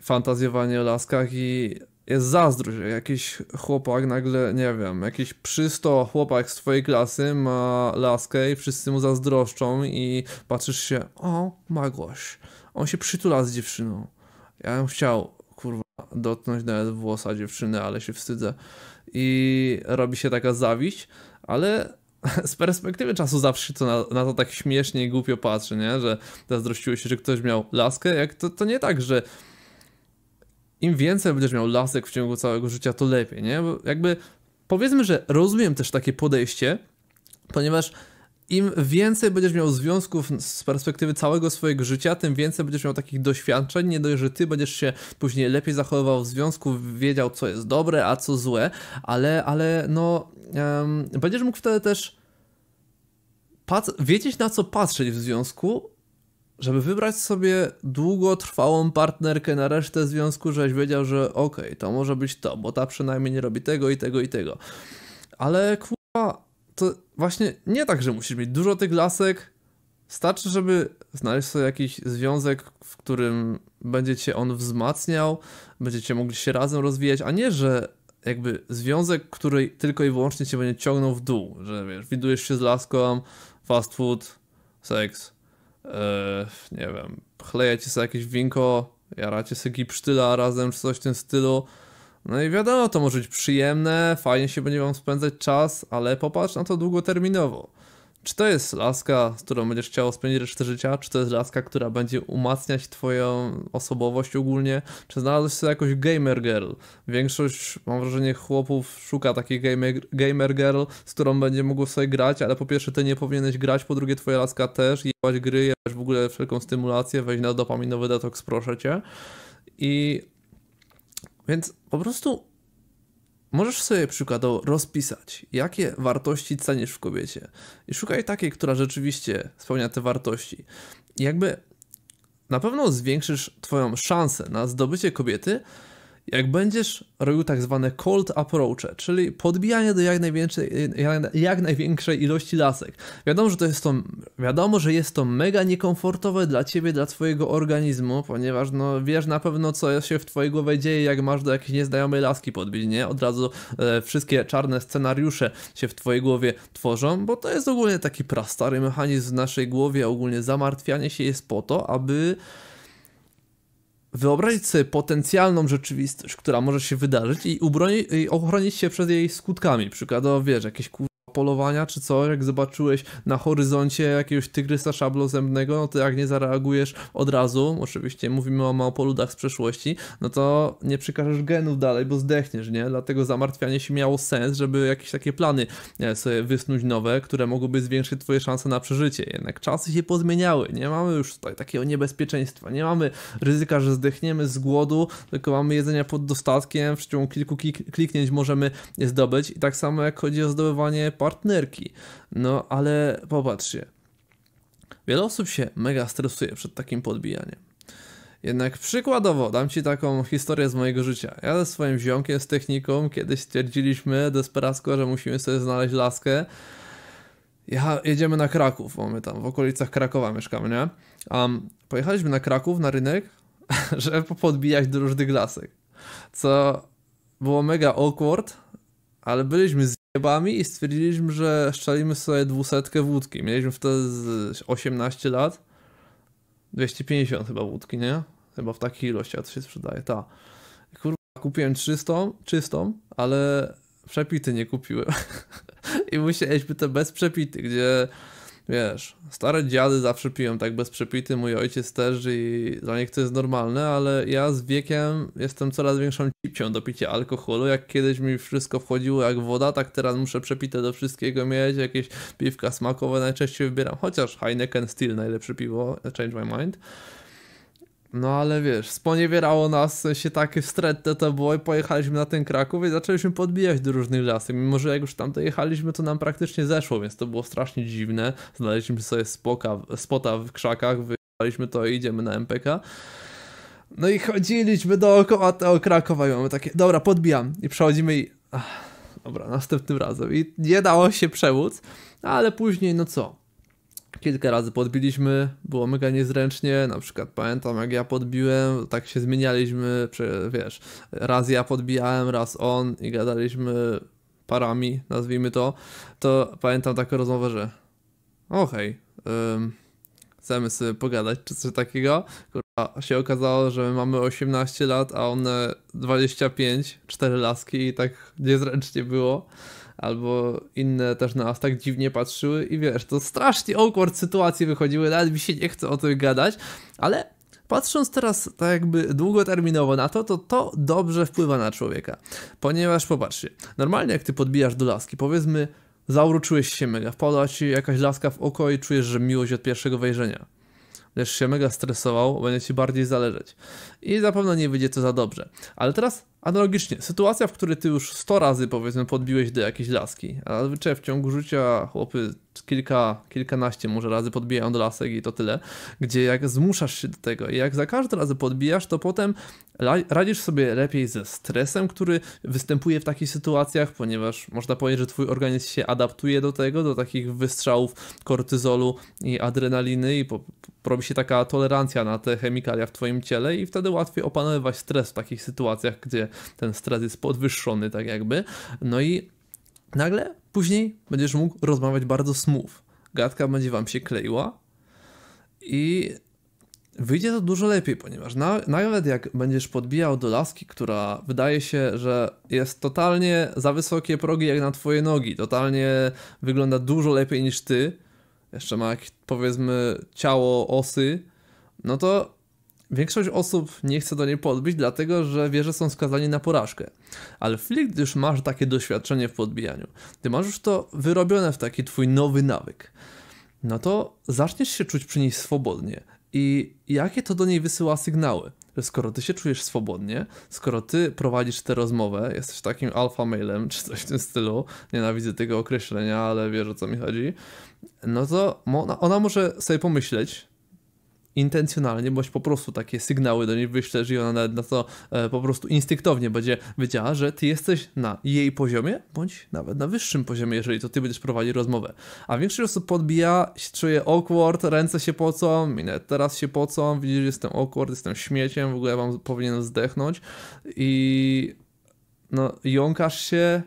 fantazjowanie o laskach i jest zazdrość, jakiś chłopak nagle, nie wiem, jakiś przysto chłopak z twojej klasy ma laskę i wszyscy mu zazdroszczą i patrzysz się, o, Magoś, on się przytula z dziewczyną. Ja bym chciał, kurwa, dotknąć nawet włosa dziewczyny, ale się wstydzę. I robi się taka zawiść, ale z perspektywy czasu zawsze to na, na, to tak śmiesznie i głupio patrzy, nie? Że zazdrościło się, że ktoś miał laskę, jak to, to nie tak, że im więcej będziesz miał lasek w ciągu całego życia, to lepiej, nie? Bo jakby powiedzmy, że rozumiem też takie podejście, ponieważ im więcej będziesz miał związków z perspektywy całego swojego życia, tym więcej będziesz miał takich doświadczeń, nie dość, że ty będziesz się później lepiej zachowywał w związku, wiedział co jest dobre, a co złe, ale, ale no um, będziesz mógł wtedy też wiedzieć na co patrzeć w związku, żeby wybrać sobie długotrwałą partnerkę na resztę związku, żeś wiedział, że okej, okay, to może być to, bo ta przynajmniej nie robi tego i tego i tego. Ale kurwa, to właśnie nie tak, że musisz mieć dużo tych lasek. Starczy, żeby znaleźć sobie jakiś związek, w którym będziecie on wzmacniał, będziecie mogli się razem rozwijać, a nie, że jakby związek, który tylko i wyłącznie cię będzie ciągnął w dół, że wiesz, widujesz się z laską, fast food, seks, Eee, nie wiem, chlejecie sobie jakieś winko, jaracie sobie gipsztyla razem czy coś w tym stylu. No i wiadomo, to może być przyjemne, fajnie się będzie wam spędzać czas, ale popatrz na to długoterminowo. Czy to jest laska, z którą będziesz chciał spędzić resztę życia? Czy to jest laska, która będzie umacniać twoją osobowość ogólnie? Czy znalazłeś sobie jakąś gamer girl? Większość, mam wrażenie, chłopów szuka takiej gamer, gamer girl, z którą będzie mógł sobie grać, ale po pierwsze ty nie powinieneś grać, po drugie twoja laska też, jebać gry, jebać w ogóle wszelką stymulację, wejść na dopaminowy detoks, proszę cię. I... Więc po prostu Możesz sobie przykładowo rozpisać, jakie wartości cenisz w kobiecie i szukaj takiej, która rzeczywiście spełnia te wartości. I jakby na pewno zwiększysz Twoją szansę na zdobycie kobiety, jak będziesz robił tak zwane cold approach, czyli podbijanie do jak największej, jak największej ilości lasek. Wiadomo, że to jest to, wiadomo, że jest to mega niekomfortowe dla ciebie, dla twojego organizmu, ponieważ no wiesz na pewno co się w twojej głowie dzieje, jak masz do jakiejś nieznajomej laski podbić, nie? Od razu e, wszystkie czarne scenariusze się w twojej głowie tworzą, bo to jest ogólnie taki prastary mechanizm w naszej głowie, ogólnie zamartwianie się jest po to, aby wyobrazić sobie potencjalną rzeczywistość, która może się wydarzyć i, ubroni, i ochronić się przed jej skutkami. Przykładowo, wiesz, jakieś polowania czy co, jak zobaczyłeś na horyzoncie jakiegoś tygrysa szablozębnego, no to jak nie zareagujesz od razu, oczywiście mówimy o małpoludach z przeszłości, no to nie przekażesz genów dalej, bo zdechniesz, nie? Dlatego zamartwianie się miało sens, żeby jakieś takie plany sobie wysnuć nowe, które mogłyby zwiększyć twoje szanse na przeżycie. Jednak czasy się pozmieniały, nie mamy już tutaj takiego niebezpieczeństwa, nie mamy ryzyka, że zdechniemy z głodu, tylko mamy jedzenia pod dostatkiem, w ciągu kilku kliknięć możemy je zdobyć i tak samo jak chodzi o zdobywanie partnerki. No ale popatrzcie. Wiele osób się mega stresuje przed takim podbijaniem. Jednak przykładowo dam ci taką historię z mojego życia. Ja ze swoim ziomkiem z techniką kiedyś stwierdziliśmy desperacko, że musimy sobie znaleźć laskę. Ja, jedziemy na Kraków, bo my tam w okolicach Krakowa mieszkamy, nie? Um, pojechaliśmy na Kraków, na rynek, żeby podbijać do różnych lasek. Co było mega awkward, ale byliśmy z jebami i stwierdziliśmy, że szczelimy sobie dwusetkę wódki. Mieliśmy wtedy 18 lat, 250 chyba wódki, nie? Chyba w takich ilościach to się sprzedaje, ta. Kurwa, kupiłem czystą, czystą, ale przepity nie kupiłem. I musieliśmy te bez przepity, gdzie wiesz, stare dziady zawsze piją tak bez przepity, mój ojciec też i dla nich to jest normalne, ale ja z wiekiem jestem coraz większą cipcią do picia alkoholu. Jak kiedyś mi wszystko wchodziło jak woda, tak teraz muszę przepite do wszystkiego mieć, jakieś piwka smakowe najczęściej wybieram, chociaż Heineken Steel najlepsze piwo, change my mind. No ale wiesz, sponiewierało nas, się takie strette to było i pojechaliśmy na ten Kraków i zaczęliśmy podbijać do różnych lasów. Mimo, że jak już tam dojechaliśmy, to nam praktycznie zeszło, więc to było strasznie dziwne. Znaleźliśmy sobie spoka, spota w krzakach, wyjechaliśmy to i idziemy na MPK. No i chodziliśmy dookoła tego Krakowa i mamy takie, dobra, podbijam. I przechodzimy i... Ach, dobra, następnym razem. I nie dało się przemóc, ale później, no co... Kilka razy podbiliśmy, było mega niezręcznie, na przykład pamiętam jak ja podbiłem, tak się zmienialiśmy, wiesz, raz ja podbijałem, raz on i gadaliśmy parami, nazwijmy to, to pamiętam taką rozmowę, że okej, chcemy sobie pogadać czy coś takiego. Kurwa, się okazało, że my mamy 18 lat, a one 25, 4 laski i tak niezręcznie było albo inne też na nas tak dziwnie patrzyły i wiesz, to strasznie awkward sytuacje wychodziły, nawet mi się nie chce o tym gadać, ale Patrząc teraz tak jakby długoterminowo na to, to to dobrze wpływa na człowieka. Ponieważ popatrzcie, normalnie jak ty podbijasz do laski, powiedzmy zauroczyłeś się mega, wpadła ci jakaś laska w oko i czujesz, że miłość od pierwszego wejrzenia. Będziesz się mega stresował, będzie ci bardziej zależeć i zapewne nie wyjdzie to za dobrze. Ale teraz analogicznie, sytuacja, w której ty już 100 razy powiedzmy podbiłeś do jakiejś laski, a zazwyczaj w ciągu życia chłopy kilka, kilkanaście może razy podbijają do lasek i to tyle, gdzie jak zmuszasz się do tego i jak za każdym razem podbijasz, to potem radzisz sobie lepiej ze stresem, który występuje w takich sytuacjach, ponieważ można powiedzieć, że twój organizm się adaptuje do tego, do takich wystrzałów kortyzolu i adrenaliny i po, robi się taka tolerancja na te chemikalia w twoim ciele i wtedy łatwiej opanowywać stres w takich sytuacjach, gdzie ten stres jest podwyższony, tak jakby. No i nagle później będziesz mógł rozmawiać bardzo smooth. Gadka będzie wam się kleiła i wyjdzie to dużo lepiej, ponieważ na, nawet jak będziesz podbijał do laski, która wydaje się, że jest totalnie za wysokie progi jak na twoje nogi, totalnie wygląda dużo lepiej niż ty, jeszcze ma jakieś, powiedzmy ciało osy, no to Większość osób nie chce do niej podbić, dlatego że wie, że są skazani na porażkę. Ale w chwili, gdy już masz takie doświadczenie w podbijaniu, ty masz już to wyrobione w taki twój nowy nawyk, no to zaczniesz się czuć przy niej swobodnie. I jakie to do niej wysyła sygnały? Że skoro ty się czujesz swobodnie, skoro ty prowadzisz tę rozmowę, jesteś takim alfa mailem czy coś w tym stylu, nienawidzę tego określenia, ale wiesz o co mi chodzi, no to ona może sobie pomyśleć, intencjonalnie, bądź po prostu takie sygnały do niej wyślesz i ona nawet na to e, po prostu instynktownie będzie wiedziała, że ty jesteś na jej poziomie, bądź nawet na wyższym poziomie, jeżeli to ty będziesz prowadził rozmowę. A większość osób podbija, czuje awkward, ręce się pocą, minę teraz się pocą, widzisz, jestem awkward, jestem śmieciem, w ogóle ja wam powinien zdechnąć i no, jąkasz się,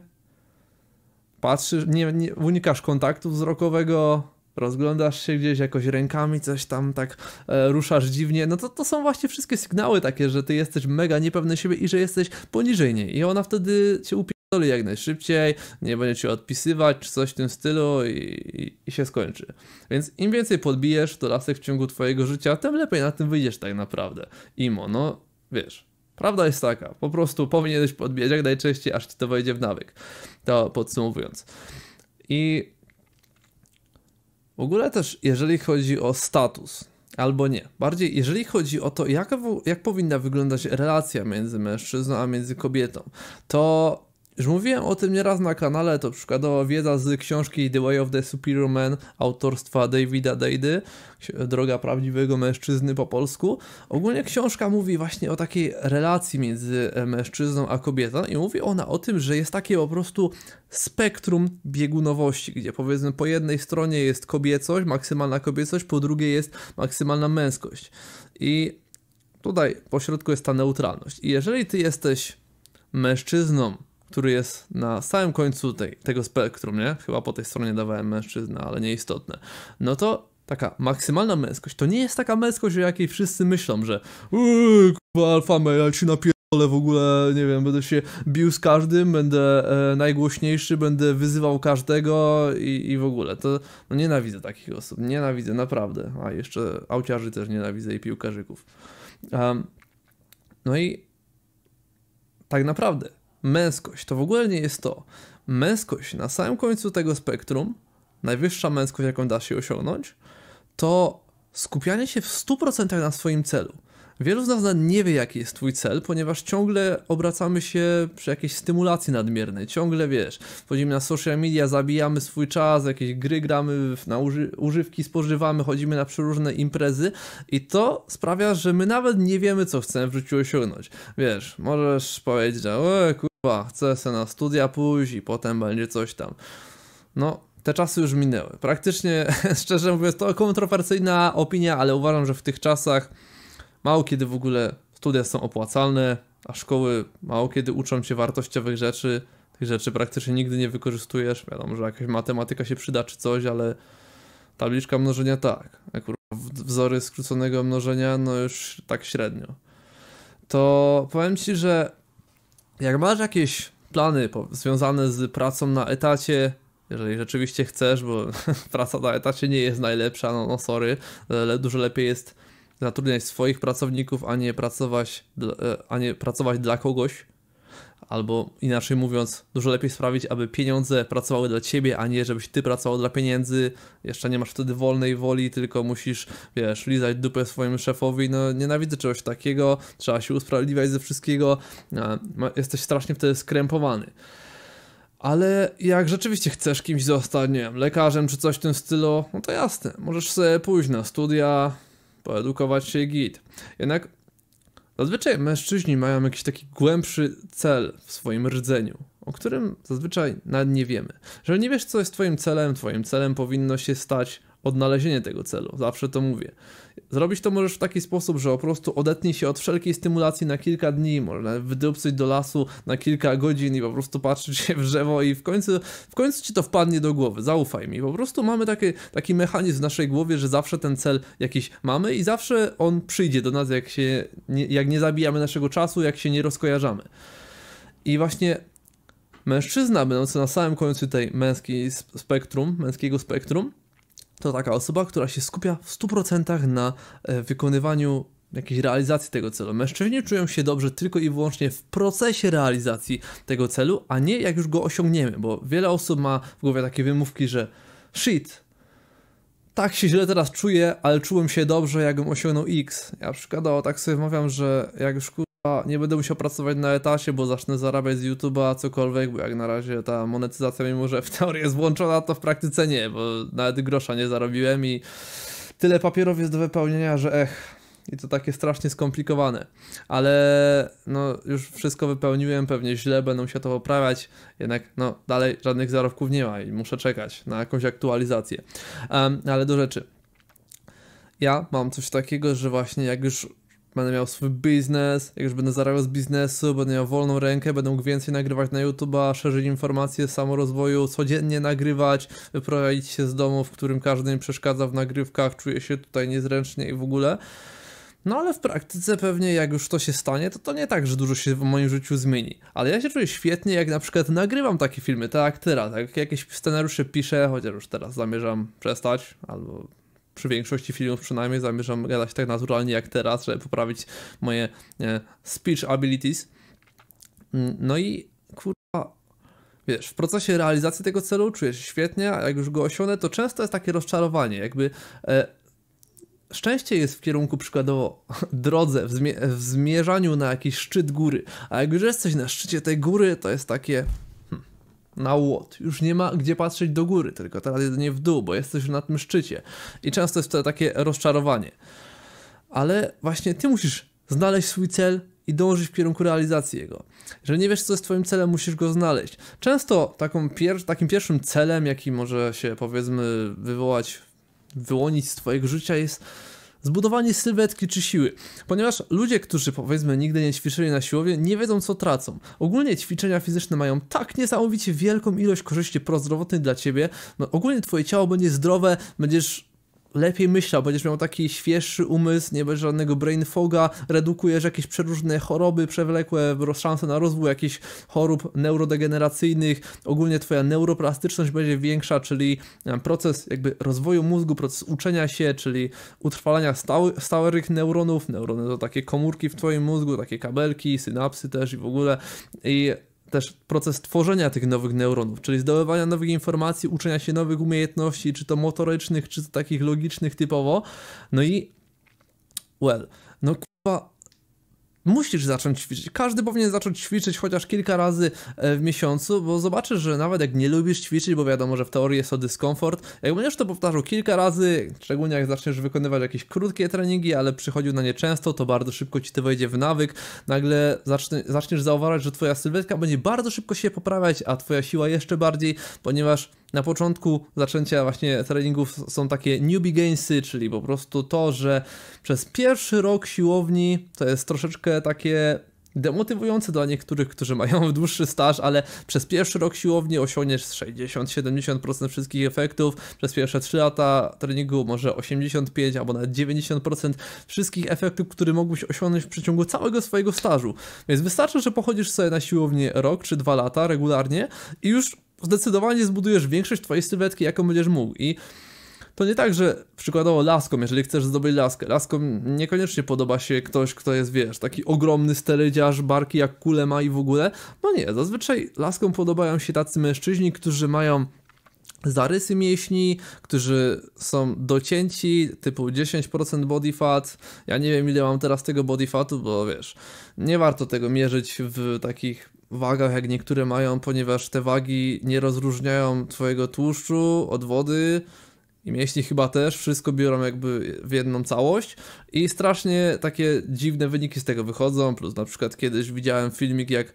patrzysz, nie, nie unikasz kontaktu wzrokowego, rozglądasz się gdzieś jakoś rękami, coś tam tak e, ruszasz dziwnie, no to, to są właśnie wszystkie sygnały takie, że ty jesteś mega niepewny siebie i że jesteś poniżej niej i ona wtedy cię upierdoli jak najszybciej, nie będzie cię odpisywać czy coś w tym stylu i, i, i się skończy. Więc im więcej podbijesz to lasek w ciągu twojego życia, tym lepiej na tym wyjdziesz tak naprawdę. Imo, no wiesz, Prawda jest taka, po prostu powinieneś podbijać jak najczęściej, aż ci to wejdzie w nawyk. To podsumowując. I w ogóle też, jeżeli chodzi o status, albo nie, bardziej jeżeli chodzi o to, jak, jak powinna wyglądać relacja między mężczyzną a między kobietą, to już mówiłem o tym nieraz na kanale, to przykładowo wiedza z książki The Way of the Superior Man autorstwa Davida Dady, Droga Prawdziwego Mężczyzny po polsku. Ogólnie książka mówi właśnie o takiej relacji między e, mężczyzną a kobietą i mówi ona o tym, że jest takie po prostu spektrum biegunowości, gdzie powiedzmy po jednej stronie jest kobiecość, maksymalna kobiecość, po drugiej jest maksymalna męskość. I tutaj pośrodku jest ta neutralność. I jeżeli ty jesteś mężczyzną, który jest na samym końcu tej, tego spektrum, nie? Chyba po tej stronie dawałem mężczyzna, ale nieistotne. No to taka maksymalna męskość to nie jest taka męskość, o jakiej wszyscy myślą, że uuu, kurwa, alfa male, ci napierdolę w ogóle, nie wiem, będę się bił z każdym, będę e, najgłośniejszy, będę wyzywał każdego i, i w ogóle. To no, nienawidzę takich osób, nienawidzę, naprawdę. A jeszcze auciarzy też nienawidzę i piłkarzyków. Um, no i tak naprawdę męskość to w ogóle nie jest to. Męskość na samym końcu tego spektrum, najwyższa męskość, jaką da się osiągnąć, to skupianie się w 100% na swoim celu. Wielu z nas nie wie, jaki jest twój cel, ponieważ ciągle obracamy się przy jakiejś stymulacji nadmiernej. Ciągle wiesz, chodzimy na social media, zabijamy swój czas, jakieś gry gramy, na uży używki spożywamy, chodzimy na przeróżne imprezy i to sprawia, że my nawet nie wiemy, co chcemy w życiu osiągnąć. Wiesz, możesz powiedzieć, że e, kurwa, chcę se na studia pójść i potem będzie coś tam. No, te czasy już minęły. Praktycznie, szczerze mówiąc, to kontrowersyjna opinia, ale uważam, że w tych czasach Mało kiedy w ogóle studia są opłacalne, a szkoły mało kiedy uczą cię wartościowych rzeczy. Tych rzeczy praktycznie nigdy nie wykorzystujesz. Wiadomo, że jakaś matematyka się przyda czy coś, ale tabliczka mnożenia tak. Akurat wzory skróconego mnożenia, no już tak średnio. To powiem ci, że jak masz jakieś plany związane z pracą na etacie, jeżeli rzeczywiście chcesz, bo praca na etacie nie jest najlepsza, no, no sorry, ale dużo lepiej jest zatrudniać swoich pracowników, a nie pracować, e, a nie pracować dla kogoś. Albo inaczej mówiąc, dużo lepiej sprawić, aby pieniądze pracowały dla ciebie, a nie żebyś ty pracował dla pieniędzy. Jeszcze nie masz wtedy wolnej woli, tylko musisz, wiesz, lizać dupę swojemu szefowi. No, nienawidzę czegoś takiego, trzeba się usprawiedliwiać ze wszystkiego. E, jesteś strasznie wtedy skrępowany. Ale jak rzeczywiście chcesz kimś zostać, nie wiem, lekarzem czy coś w tym stylu, no to jasne, możesz sobie pójść na studia, poedukować się git. Jednak zazwyczaj mężczyźni mają jakiś taki głębszy cel w swoim rdzeniu, o którym zazwyczaj nawet nie wiemy. Jeżeli nie wiesz, co jest twoim celem, twoim celem powinno się stać odnalezienie tego celu. Zawsze to mówię. Zrobić to możesz w taki sposób, że po prostu odetnij się od wszelkiej stymulacji na kilka dni, można wydupcyć do lasu na kilka godzin i po prostu patrzeć się w drzewo i w końcu, w końcu ci to wpadnie do głowy, zaufaj mi. Po prostu mamy taki, taki mechanizm w naszej głowie, że zawsze ten cel jakiś mamy i zawsze on przyjdzie do nas, jak, się, jak nie zabijamy naszego czasu, jak się nie rozkojarzamy. I właśnie mężczyzna będący na samym końcu tej męskiej spektrum, męskiego spektrum, to taka osoba, która się skupia w 100% na e, wykonywaniu jakiejś realizacji tego celu. Mężczyźni czują się dobrze tylko i wyłącznie w procesie realizacji tego celu, a nie jak już go osiągniemy, bo wiele osób ma w głowie takie wymówki, że shit, tak się źle teraz czuję, ale czułem się dobrze, jakbym osiągnął X. Ja na przykład tak sobie wmawiam, że jak już nie będę musiał pracować na etacie, bo zacznę zarabiać z YouTube'a cokolwiek, bo jak na razie ta monetyzacja, mimo że w teorii jest włączona, to w praktyce nie, bo nawet grosza nie zarobiłem i tyle papierów jest do wypełnienia, że ech. I to takie strasznie skomplikowane, ale no już wszystko wypełniłem, pewnie źle, będę musiał to poprawiać, jednak no dalej żadnych zarobków nie ma i muszę czekać na jakąś aktualizację. Um, ale do rzeczy. Ja mam coś takiego, że właśnie jak już będę miał swój biznes, jak już będę zarabiał z biznesu, będę miał wolną rękę, będę mógł więcej nagrywać na YouTube'a, szerzyć informacje z samorozwoju, codziennie nagrywać, wyprowadzić się z domu, w którym każdy mi przeszkadza w nagrywkach, czuję się tutaj niezręcznie i w ogóle. No ale w praktyce pewnie jak już to się stanie, to to nie tak, że dużo się w moim życiu zmieni. Ale ja się czuję świetnie, jak na przykład nagrywam takie filmy, tak jak teraz, jak jakieś scenariusze piszę, chociaż już teraz zamierzam przestać, albo przy większości filmów przynajmniej zamierzam gadać tak naturalnie jak teraz, żeby poprawić moje e, speech abilities. Mm, no i kurwa, wiesz, w procesie realizacji tego celu czujesz się świetnie, a jak już go osiągnę, to często jest takie rozczarowanie, jakby e, szczęście jest w kierunku przykładowo drodze, w, w zmierzaniu na jakiś szczyt góry, a jak już jesteś na szczycie tej góry, to jest takie na łód. Już nie ma gdzie patrzeć do góry, tylko teraz jedynie w dół, bo jesteś już na tym szczycie. I często jest to takie rozczarowanie. Ale właśnie ty musisz znaleźć swój cel i dążyć w kierunku realizacji jego. Jeżeli nie wiesz, co jest twoim celem, musisz go znaleźć. Często pier takim pierwszym celem, jaki może się powiedzmy wywołać, wyłonić z twojego życia jest zbudowanie sylwetki czy siły, ponieważ ludzie, którzy powiedzmy nigdy nie ćwiczyli na siłowie, nie wiedzą co tracą. Ogólnie ćwiczenia fizyczne mają tak niesamowicie wielką ilość korzyści prozdrowotnych dla ciebie, no ogólnie twoje ciało będzie zdrowe, będziesz lepiej myślał, będziesz miał taki świeższy umysł, nie będzie żadnego brain foga, redukujesz jakieś przeróżne choroby przewlekłe, szanse na rozwój jakichś chorób neurodegeneracyjnych, ogólnie twoja neuroplastyczność będzie większa, czyli e, proces jakby rozwoju mózgu, proces uczenia się, czyli utrwalania stały, stałych neuronów, neurony to takie komórki w twoim mózgu, takie kabelki, synapsy też i w ogóle i też proces tworzenia tych nowych neuronów, czyli zdobywania nowych informacji, uczenia się nowych umiejętności, czy to motorycznych, czy to takich logicznych typowo. No i, well, no kurwa, musisz zacząć ćwiczyć. Każdy powinien zacząć ćwiczyć chociaż kilka razy e, w miesiącu, bo zobaczysz, że nawet jak nie lubisz ćwiczyć, bo wiadomo, że w teorii jest to dyskomfort, jak będziesz to powtarzał kilka razy, szczególnie jak zaczniesz wykonywać jakieś krótkie treningi, ale przychodził na nie często, to bardzo szybko ci to wejdzie w nawyk. Nagle zaczniesz zauważać, że twoja sylwetka będzie bardzo szybko się poprawiać, a twoja siła jeszcze bardziej, ponieważ na początku zaczęcia właśnie treningów są takie newbie gainsy, czyli po prostu to, że przez pierwszy rok siłowni to jest troszeczkę takie demotywujące dla niektórych, którzy mają dłuższy staż, ale przez pierwszy rok siłowni osiągniesz 60-70% wszystkich efektów, przez pierwsze 3 lata treningu może 85 albo nawet 90% wszystkich efektów, które mógłbyś osiągnąć w przeciągu całego swojego stażu. Więc wystarczy, że pochodzisz sobie na siłownię rok czy dwa lata regularnie i już zdecydowanie zbudujesz większość twojej sylwetki, jaką będziesz mógł. I to nie tak, że przykładowo laską, jeżeli chcesz zdobyć laskę, laską niekoniecznie podoba się ktoś, kto jest, wiesz, taki ogromny sterydziarz, barki jak kule ma i w ogóle. No nie, zazwyczaj laską podobają się tacy mężczyźni, którzy mają zarysy mięśni, którzy są docięci, typu 10% body fat. Ja nie wiem ile mam teraz tego body fatu, bo wiesz, nie warto tego mierzyć w takich wagach, jak niektóre mają, ponieważ te wagi nie rozróżniają twojego tłuszczu od wody i mięśni chyba też, wszystko biorą jakby w jedną całość i strasznie takie dziwne wyniki z tego wychodzą, plus na przykład kiedyś widziałem filmik, jak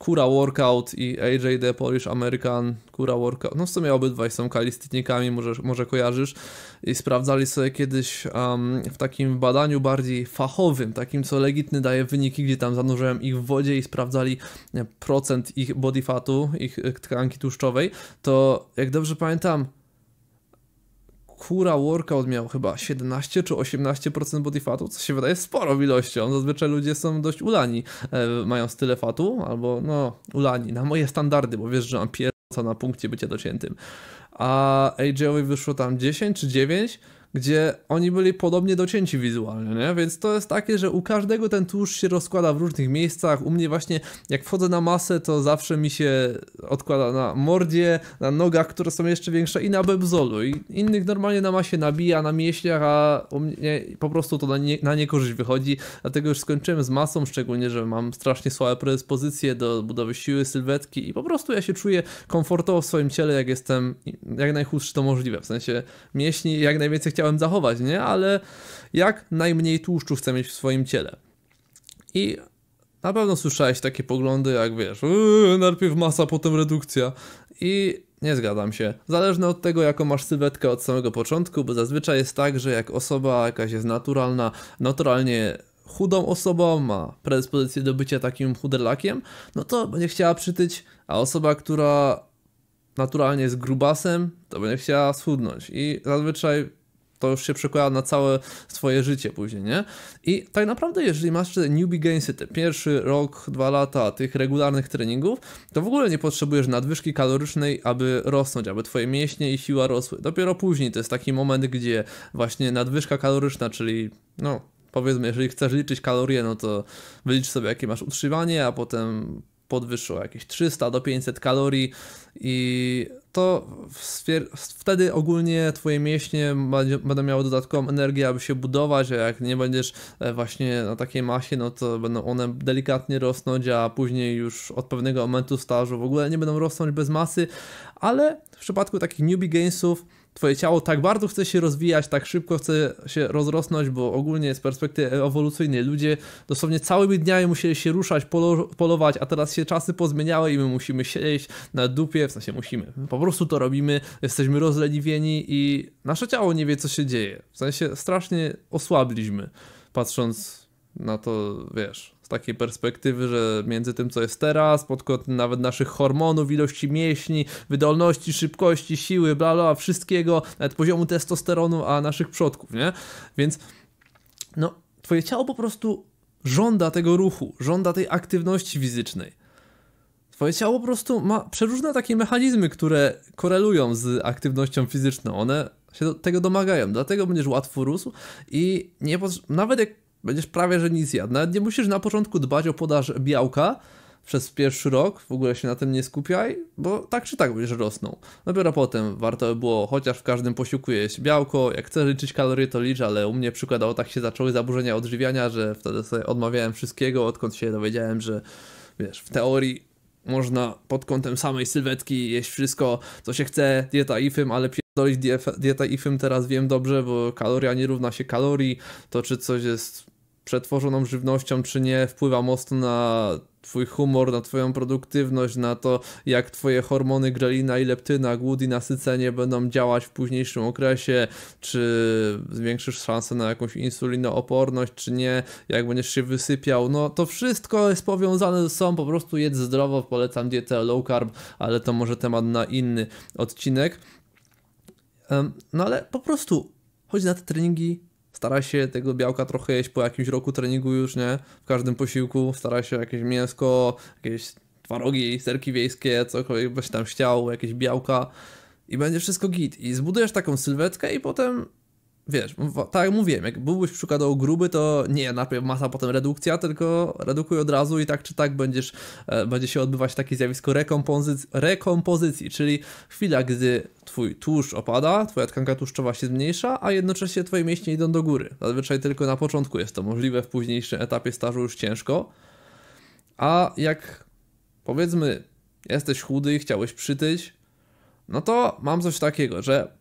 Kura Workout i AJ The Polish American, Kura Workout, no w sumie obydwaj są kalistyknikami, może, może kojarzysz, i sprawdzali sobie kiedyś um, w takim badaniu bardziej fachowym, takim co legitny daje wyniki, gdzie tam zanurzałem ich w wodzie i sprawdzali e, procent ich body fatu, ich e, tkanki tłuszczowej, to jak dobrze pamiętam, Kura workout miał chyba 17 czy 18% body fatu, co się wydaje sporą ilością. Zazwyczaj ludzie są dość ulani, e, mając tyle fatu, albo no, ulani, na moje standardy, bo wiesz, że mam pier... na punkcie bycia dociętym. A AJ-owi wyszło tam 10 czy 9, gdzie oni byli podobnie docięci wizualnie, nie? Więc to jest takie, że u każdego ten tłuszcz się rozkłada w różnych miejscach. U mnie właśnie, jak wchodzę na masę, to zawsze mi się odkłada na mordzie, na nogach, które są jeszcze większe i na bebzolu. I innych normalnie na masie nabija, na mięśniach, a u mnie po prostu to na, nie, na niekorzyść wychodzi. Dlatego już skończyłem z masą, szczególnie, że mam strasznie słabe predyspozycje do budowy siły, sylwetki i po prostu ja się czuję komfortowo w swoim ciele, jak jestem jak najchudszy to możliwe. W sensie mięśni jak najwięcej chciałem zachować, nie? Ale jak najmniej tłuszczu chcę mieć w swoim ciele. I na pewno słyszałeś takie poglądy jak wiesz, yy, najpierw masa, potem redukcja. I nie zgadzam się. Zależne od tego, jaką masz sylwetkę od samego początku, bo zazwyczaj jest tak, że jak osoba jakaś jest naturalna, naturalnie chudą osobą, ma predyspozycję do bycia takim chuderlakiem, no to będzie chciała przytyć, a osoba, która naturalnie jest grubasem, to będzie chciała schudnąć. I zazwyczaj to już się przekłada na całe swoje życie później, nie? I tak naprawdę, jeżeli masz te newbie gainsy, te pierwszy rok, dwa lata tych regularnych treningów, to w ogóle nie potrzebujesz nadwyżki kalorycznej, aby rosnąć, aby twoje mięśnie i siła rosły. Dopiero później to jest taki moment, gdzie właśnie nadwyżka kaloryczna, czyli no powiedzmy, jeżeli chcesz liczyć kalorie, no to wylicz sobie jakie masz utrzymanie, a potem o jakieś 300 do 500 kalorii i to wtedy ogólnie twoje mięśnie będą miały dodatkową energię, aby się budować, a jak nie będziesz e, właśnie na takiej masie, no to będą one delikatnie rosnąć, a później już od pewnego momentu stażu w ogóle nie będą rosnąć bez masy, ale w przypadku takich newbie gainsów twoje ciało tak bardzo chce się rozwijać, tak szybko chce się rozrosnąć, bo ogólnie z perspektywy ewolucyjnej ludzie dosłownie całymi dniami musieli się ruszać, polo, polować, a teraz się czasy pozmieniały i my musimy siedzieć na dupie, w sensie musimy, po prostu to robimy, jesteśmy rozleniwieni i nasze ciało nie wie co się dzieje, w sensie strasznie osłabliśmy, patrząc na to, wiesz, takiej perspektywy, że między tym, co jest teraz, pod kątem nawet naszych hormonów, ilości mięśni, wydolności, szybkości, siły, bla, bla, wszystkiego, nawet poziomu testosteronu, a naszych przodków, nie? Więc, no, twoje ciało po prostu żąda tego ruchu, żąda tej aktywności fizycznej. Twoje ciało po prostu ma przeróżne takie mechanizmy, które korelują z aktywnością fizyczną. One się do, tego domagają, dlatego będziesz łatwo rósł i nie nawet jak Będziesz prawie, że nic jadł. Nawet nie musisz na początku dbać o podaż białka przez pierwszy rok, w ogóle się na tym nie skupiaj, bo tak czy tak będziesz rosną. Dopiero potem warto by było, chociaż w każdym posiłku jeść białko, jak chcę liczyć kalorie to licz, ale u mnie przykładowo tak się zaczęły zaburzenia odżywiania, że wtedy sobie odmawiałem wszystkiego, odkąd się dowiedziałem, że wiesz, w teorii można pod kątem samej sylwetki jeść wszystko, co się chce, dieta IFM, ale pierdolić dieta IFM teraz wiem dobrze, bo kaloria nie równa się kalorii, to czy coś jest przetworzoną żywnością, czy nie, wpływa mocno na twój humor, na twoją produktywność, na to, jak twoje hormony grelina i leptyna, głód i nasycenie będą działać w późniejszym okresie, czy zwiększysz szansę na jakąś insulinooporność, czy nie, jak będziesz się wysypiał, no to wszystko jest powiązane ze sobą, po prostu jedz zdrowo, polecam dietę low carb, ale to może temat na inny odcinek. No ale po prostu chodź na te treningi, stara się tego białka trochę jeść po jakimś roku treningu już, nie? W każdym posiłku stara się jakieś mięsko, jakieś twarogi, serki wiejskie, cokolwiek byś tam chciał, jakieś białka i będzie wszystko git. I zbudujesz taką sylwetkę i potem wiesz, tak jak mówiłem, jak byłbyś przykładowo gruby, to nie, najpierw masa, potem redukcja, tylko redukuj od razu i tak czy tak będziesz, e, będzie się odbywać takie zjawisko rekompozycji, rekompozycji, czyli chwila, gdy twój tłuszcz opada, twoja tkanka tłuszczowa się zmniejsza, a jednocześnie twoje mięśnie idą do góry. Zazwyczaj tylko na początku jest to możliwe, w późniejszym etapie stażu już ciężko. A jak powiedzmy jesteś chudy i chciałeś przytyć, no to mam coś takiego, że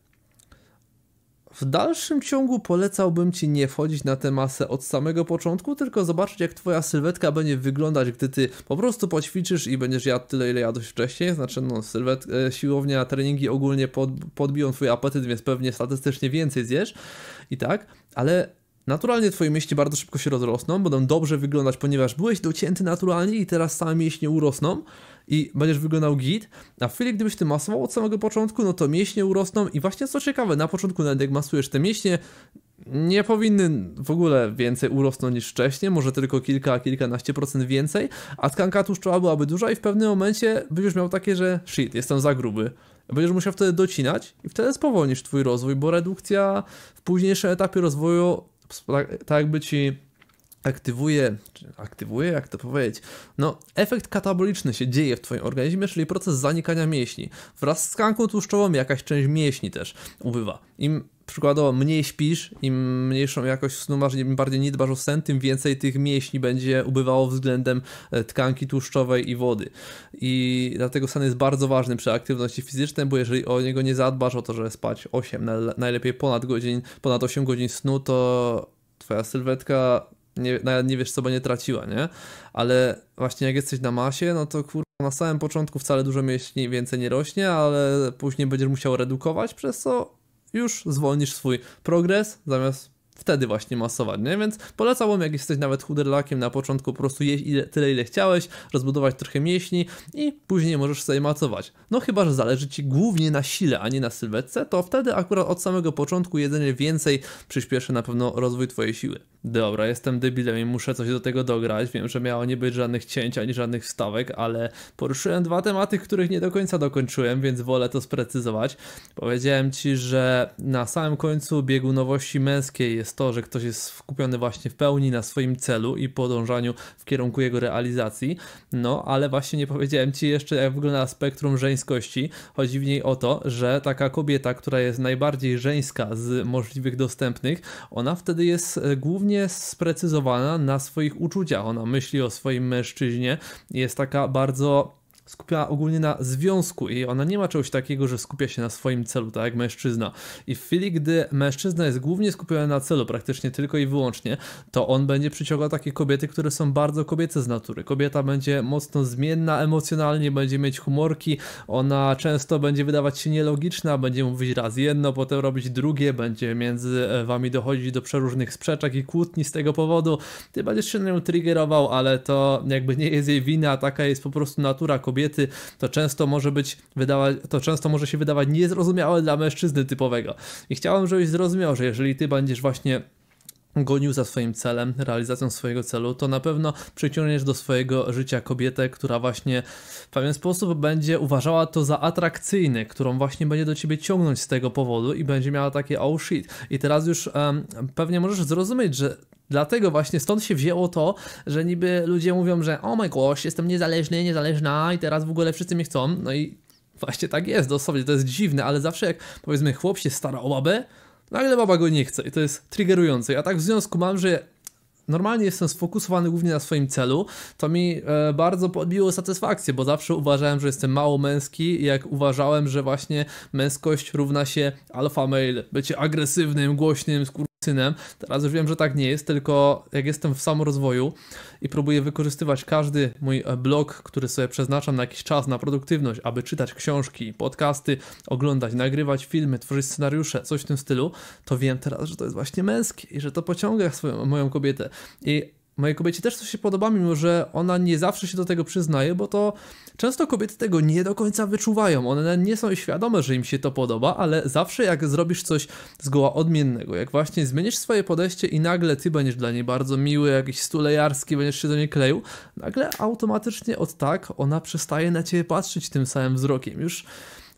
w dalszym ciągu polecałbym Ci nie wchodzić na tę masę od samego początku, tylko zobaczyć jak Twoja sylwetka będzie wyglądać, gdy Ty po prostu poćwiczysz i będziesz jadł tyle, ile jadłeś wcześniej, znaczy no sylwet, e, siłownia, treningi ogólnie pod, podbiją Twój apetyt, więc pewnie statystycznie więcej zjesz i tak, ale Naturalnie twoje mięśnie bardzo szybko się rozrosną, będą dobrze wyglądać, ponieważ byłeś docięty naturalnie i teraz same mięśnie urosną i będziesz wyglądał git, a w chwili gdybyś ty masował od samego początku, no to mięśnie urosną i właśnie co ciekawe, na początku nawet jak masujesz te mięśnie, nie powinny w ogóle więcej urosnąć niż wcześniej, może tylko kilka, kilkanaście procent więcej, a tkanka tłuszczowa byłaby duża i w pewnym momencie będziesz miał takie, że shit, jestem za gruby. Będziesz musiał wtedy docinać i wtedy spowolnisz twój rozwój, bo redukcja w późniejszym etapie rozwoju tak jakby ci aktywuje, aktywuje, jak to powiedzieć, no efekt kataboliczny się dzieje w Twoim organizmie, czyli proces zanikania mięśni. Wraz z tkanką tłuszczową jakaś część mięśni też ubywa. Im przykładowo mniej śpisz, im mniejszą jakość snu masz, im bardziej nie dbasz o sen, tym więcej tych mięśni będzie ubywało względem e, tkanki tłuszczowej i wody. I dlatego sen jest bardzo ważny przy aktywności fizycznej, bo jeżeli o niego nie zadbasz, o to, że spać 8, najlepiej ponad godzin, ponad 8 godzin snu, to twoja sylwetka nie, nie wiesz, co nie traciła, nie? Ale właśnie jak jesteś na masie, no to kurwa na samym początku wcale dużo mięśni więcej nie rośnie, ale później będziesz musiał redukować, przez co już zwolnisz swój progres zamiast wtedy właśnie masować, nie? Więc polecałbym, jak jesteś nawet chuderlakiem na początku, po prostu jeść ile, tyle, ile chciałeś, rozbudować trochę mięśni i później możesz sobie masować. No chyba, że zależy Ci głównie na sile, a nie na sylwetce, to wtedy akurat od samego początku jedzenie więcej przyspieszy na pewno rozwój Twojej siły dobra, jestem debilem i muszę coś do tego dograć. Wiem, że miało nie być żadnych cięć ani żadnych wstawek, ale poruszyłem dwa tematy, których nie do końca dokończyłem, więc wolę to sprecyzować. Powiedziałem ci, że na samym końcu biegu nowości męskiej jest to, że ktoś jest skupiony właśnie w pełni na swoim celu i podążaniu w kierunku jego realizacji. No, ale właśnie nie powiedziałem ci jeszcze, jak wygląda spektrum żeńskości. Chodzi w niej o to, że taka kobieta, która jest najbardziej żeńska z możliwych dostępnych, ona wtedy jest e, głównie ładnie sprecyzowana na swoich uczuciach. Ona myśli o swoim mężczyźnie, jest taka bardzo skupia ogólnie na związku i ona nie ma czegoś takiego, że skupia się na swoim celu, tak jak mężczyzna. I w chwili, gdy mężczyzna jest głównie skupiony na celu, praktycznie tylko i wyłącznie, to on będzie przyciągał takie kobiety, które są bardzo kobiece z natury. Kobieta będzie mocno zmienna emocjonalnie, będzie mieć humorki, ona często będzie wydawać się nielogiczna, będzie mówić raz jedno, potem robić drugie, będzie między e, wami dochodzić do przeróżnych sprzeczek i kłótni z tego powodu. Ty będziesz się na nią triggerował, ale to jakby nie jest jej wina, taka jest po prostu natura kobiety kobiety, to często może być wydawać, to często może się wydawać niezrozumiałe dla mężczyzny typowego. I chciałem, żebyś zrozumiał, że jeżeli ty będziesz właśnie gonił za swoim celem, realizacją swojego celu, to na pewno przyciągniesz do swojego życia kobietę, która właśnie w pewien sposób będzie uważała to za atrakcyjne, którą właśnie będzie do ciebie ciągnąć z tego powodu i będzie miała takie oh shit. I teraz już um, pewnie możesz zrozumieć, że Dlatego właśnie stąd się wzięło to, że niby ludzie mówią, że o oh my gosh, jestem niezależny, niezależna i teraz w ogóle wszyscy mnie chcą. No i właśnie tak jest, dosłownie, to jest dziwne, ale zawsze jak powiedzmy chłop się stara o babę, nagle baba go nie chce i to jest triggerujące. Ja tak w związku mam, że normalnie jestem sfokusowany głównie na swoim celu, to mi e, bardzo podbiło satysfakcję, bo zawsze uważałem, że jestem mało męski, jak uważałem, że właśnie męskość równa się alfa male, bycie agresywnym, głośnym, skur synem. Teraz już wiem, że tak nie jest, tylko jak jestem w samorozwoju i próbuję wykorzystywać każdy mój e, blog, który sobie przeznaczam na jakiś czas, na produktywność, aby czytać książki, podcasty, oglądać, nagrywać filmy, tworzyć scenariusze, coś w tym stylu, to wiem teraz, że to jest właśnie męskie i że to pociąga swoją, moją kobietę. I mojej kobiecie też coś się podoba, mimo że ona nie zawsze się do tego przyznaje, bo to Często kobiety tego nie do końca wyczuwają, one nie są świadome, że im się to podoba, ale zawsze jak zrobisz coś zgoła odmiennego, jak właśnie zmienisz swoje podejście i nagle ty będziesz dla niej bardzo miły, jakiś stulejarski, będziesz się do niej kleił, nagle automatycznie od tak ona przestaje na ciebie patrzeć tym samym wzrokiem. Już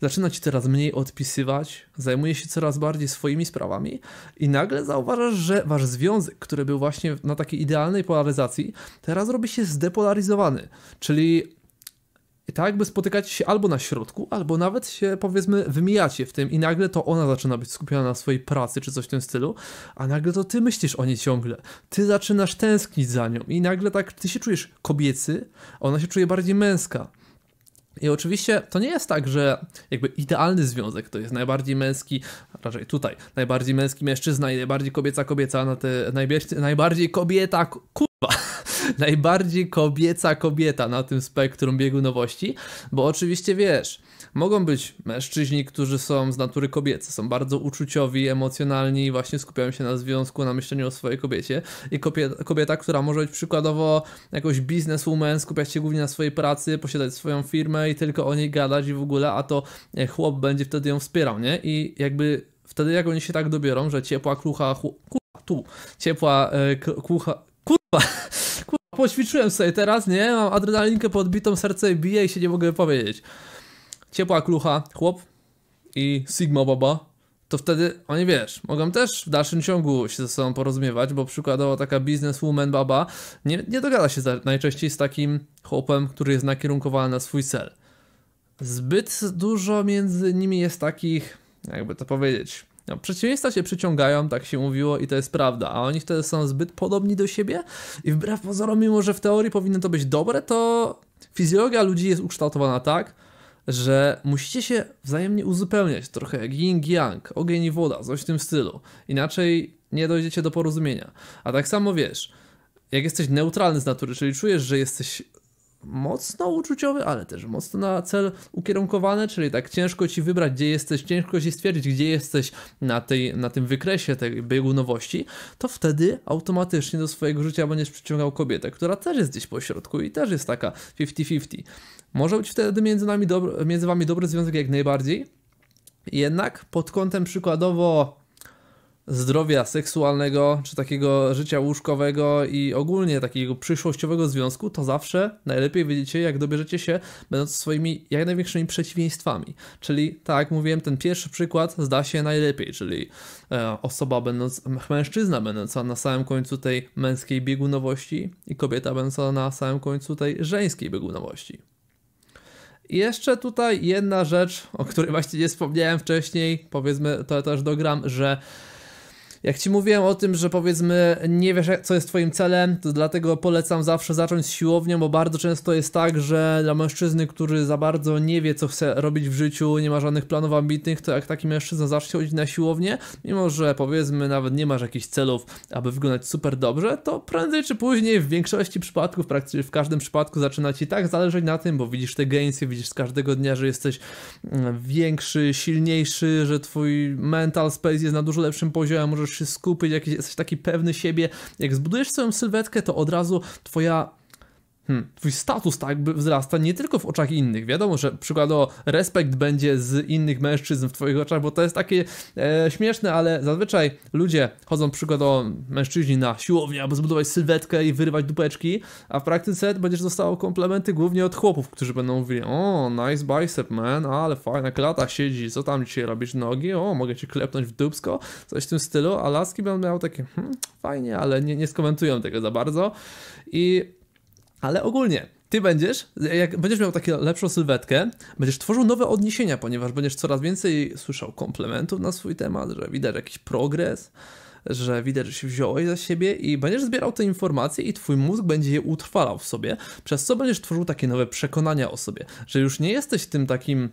zaczyna ci coraz mniej odpisywać, zajmuje się coraz bardziej swoimi sprawami i nagle zauważasz, że wasz związek, który był właśnie na takiej idealnej polaryzacji, teraz robi się zdepolaryzowany, czyli i tak, by spotykacie się albo na środku, albo nawet się powiedzmy wymijacie w tym i nagle to ona zaczyna być skupiona na swojej pracy czy coś w tym stylu, a nagle to ty myślisz o niej ciągle. Ty zaczynasz tęsknić za nią i nagle tak ty się czujesz kobiecy, a ona się czuje bardziej męska. I oczywiście to nie jest tak, że jakby idealny związek to jest najbardziej męski, raczej tutaj, najbardziej męski mężczyzna i najbardziej kobieca kobieca, na te najbardziej, najbardziej kobieta ku najbardziej kobieca kobieta na tym spektrum biegunowości, bo oczywiście wiesz, mogą być mężczyźni, którzy są z natury kobiece, są bardzo uczuciowi, emocjonalni i właśnie skupiają się na związku, na myśleniu o swojej kobiecie i kobieta, kobieta która może być przykładowo jakąś bizneswoman, skupiać się głównie na swojej pracy, posiadać swoją firmę i tylko o niej gadać i w ogóle, a to e, chłop będzie wtedy ją wspierał, nie? I jakby wtedy jak oni się tak dobiorą, że ciepła krucha chłop, tu, ciepła y, Kurwa, poćwiczyłem sobie teraz, nie? Mam adrenalinkę podbitą, serce bije i się nie mogę powiedzieć. Ciepła klucha, chłop i Sigma Baba. To wtedy, nie wiesz, mogą też w dalszym ciągu się ze sobą porozumiewać, bo przykładowo taka bizneswoman baba nie, nie dogada się za, najczęściej z takim chłopem, który jest nakierunkowany na swój cel. Zbyt dużo między nimi jest takich, jakby to powiedzieć, no, przeciwieństwa się przyciągają, tak się mówiło i to jest prawda, a oni wtedy są zbyt podobni do siebie i wbrew pozorom, mimo że w teorii powinno to być dobre, to fizjologia ludzi jest ukształtowana tak, że musicie się wzajemnie uzupełniać, trochę jak yin-yang, ogień i woda, coś w tym stylu. Inaczej nie dojdziecie do porozumienia. A tak samo wiesz, jak jesteś neutralny z natury, czyli czujesz, że jesteś mocno uczuciowy, ale też mocno na cel ukierunkowany, czyli tak ciężko ci wybrać, gdzie jesteś, ciężko ci stwierdzić, gdzie jesteś na, tej, na tym wykresie tej biegunowości, to wtedy automatycznie do swojego życia będziesz przyciągał kobietę, która też jest gdzieś po środku i też jest taka 50-50. Może być wtedy między, nami dobro, między wami dobry związek jak najbardziej, jednak pod kątem przykładowo zdrowia seksualnego, czy takiego życia łóżkowego i ogólnie takiego przyszłościowego związku, to zawsze najlepiej wiedziecie, jak dobierzecie się, będąc swoimi jak największymi przeciwieństwami. Czyli, tak jak mówiłem, ten pierwszy przykład zda się najlepiej, czyli e, osoba będąc, mężczyzna będąca na samym końcu tej męskiej biegunowości i kobieta będąca na samym końcu tej żeńskiej biegunowości. I jeszcze tutaj jedna rzecz, o której właśnie nie wspomniałem wcześniej, powiedzmy to też dogram, że jak ci mówiłem o tym, że powiedzmy nie wiesz co jest twoim celem, to dlatego polecam zawsze zacząć z siłownią, bo bardzo często jest tak, że dla mężczyzny, który za bardzo nie wie co chce robić w życiu, nie ma żadnych planów ambitnych, to jak taki mężczyzna zacznie chodzić na siłownię, mimo że powiedzmy nawet nie masz jakichś celów, aby wyglądać super dobrze, to prędzej czy później w większości przypadków, praktycznie w każdym przypadku zaczyna ci tak zależeć na tym, bo widzisz te gainsy, widzisz z każdego dnia, że jesteś mm, większy, silniejszy, że twój mental space jest na dużo lepszym poziomie, możesz się skupić, jakiś, jesteś taki pewny siebie. Jak zbudujesz swoją sylwetkę, to od razu twoja Hmm. Twój status tak wzrasta nie tylko w oczach innych. Wiadomo, że przykładowo respekt będzie z innych mężczyzn w Twoich oczach, bo to jest takie e, śmieszne, ale zazwyczaj ludzie chodzą przykładowo mężczyźni na siłownię, aby zbudować sylwetkę i wyrywać dupeczki, a w praktyce będziesz dostał komplementy głównie od chłopów, którzy będą mówili: O, nice bicep man, ale fajna klata siedzi, co tam dzisiaj robisz nogi? O, mogę cię klepnąć w dubsko, coś w tym stylu. A laski będą miały takie: hmm, fajnie, ale nie, nie skomentują tego za bardzo. I ale ogólnie, ty będziesz, jak będziesz miał taką lepszą sylwetkę, będziesz tworzył nowe odniesienia, ponieważ będziesz coraz więcej słyszał komplementów na swój temat, że widać jakiś progres, że widać, że się wziąłeś za siebie i będziesz zbierał te informacje i twój mózg będzie je utrwalał w sobie, przez co będziesz tworzył takie nowe przekonania o sobie, że już nie jesteś tym takim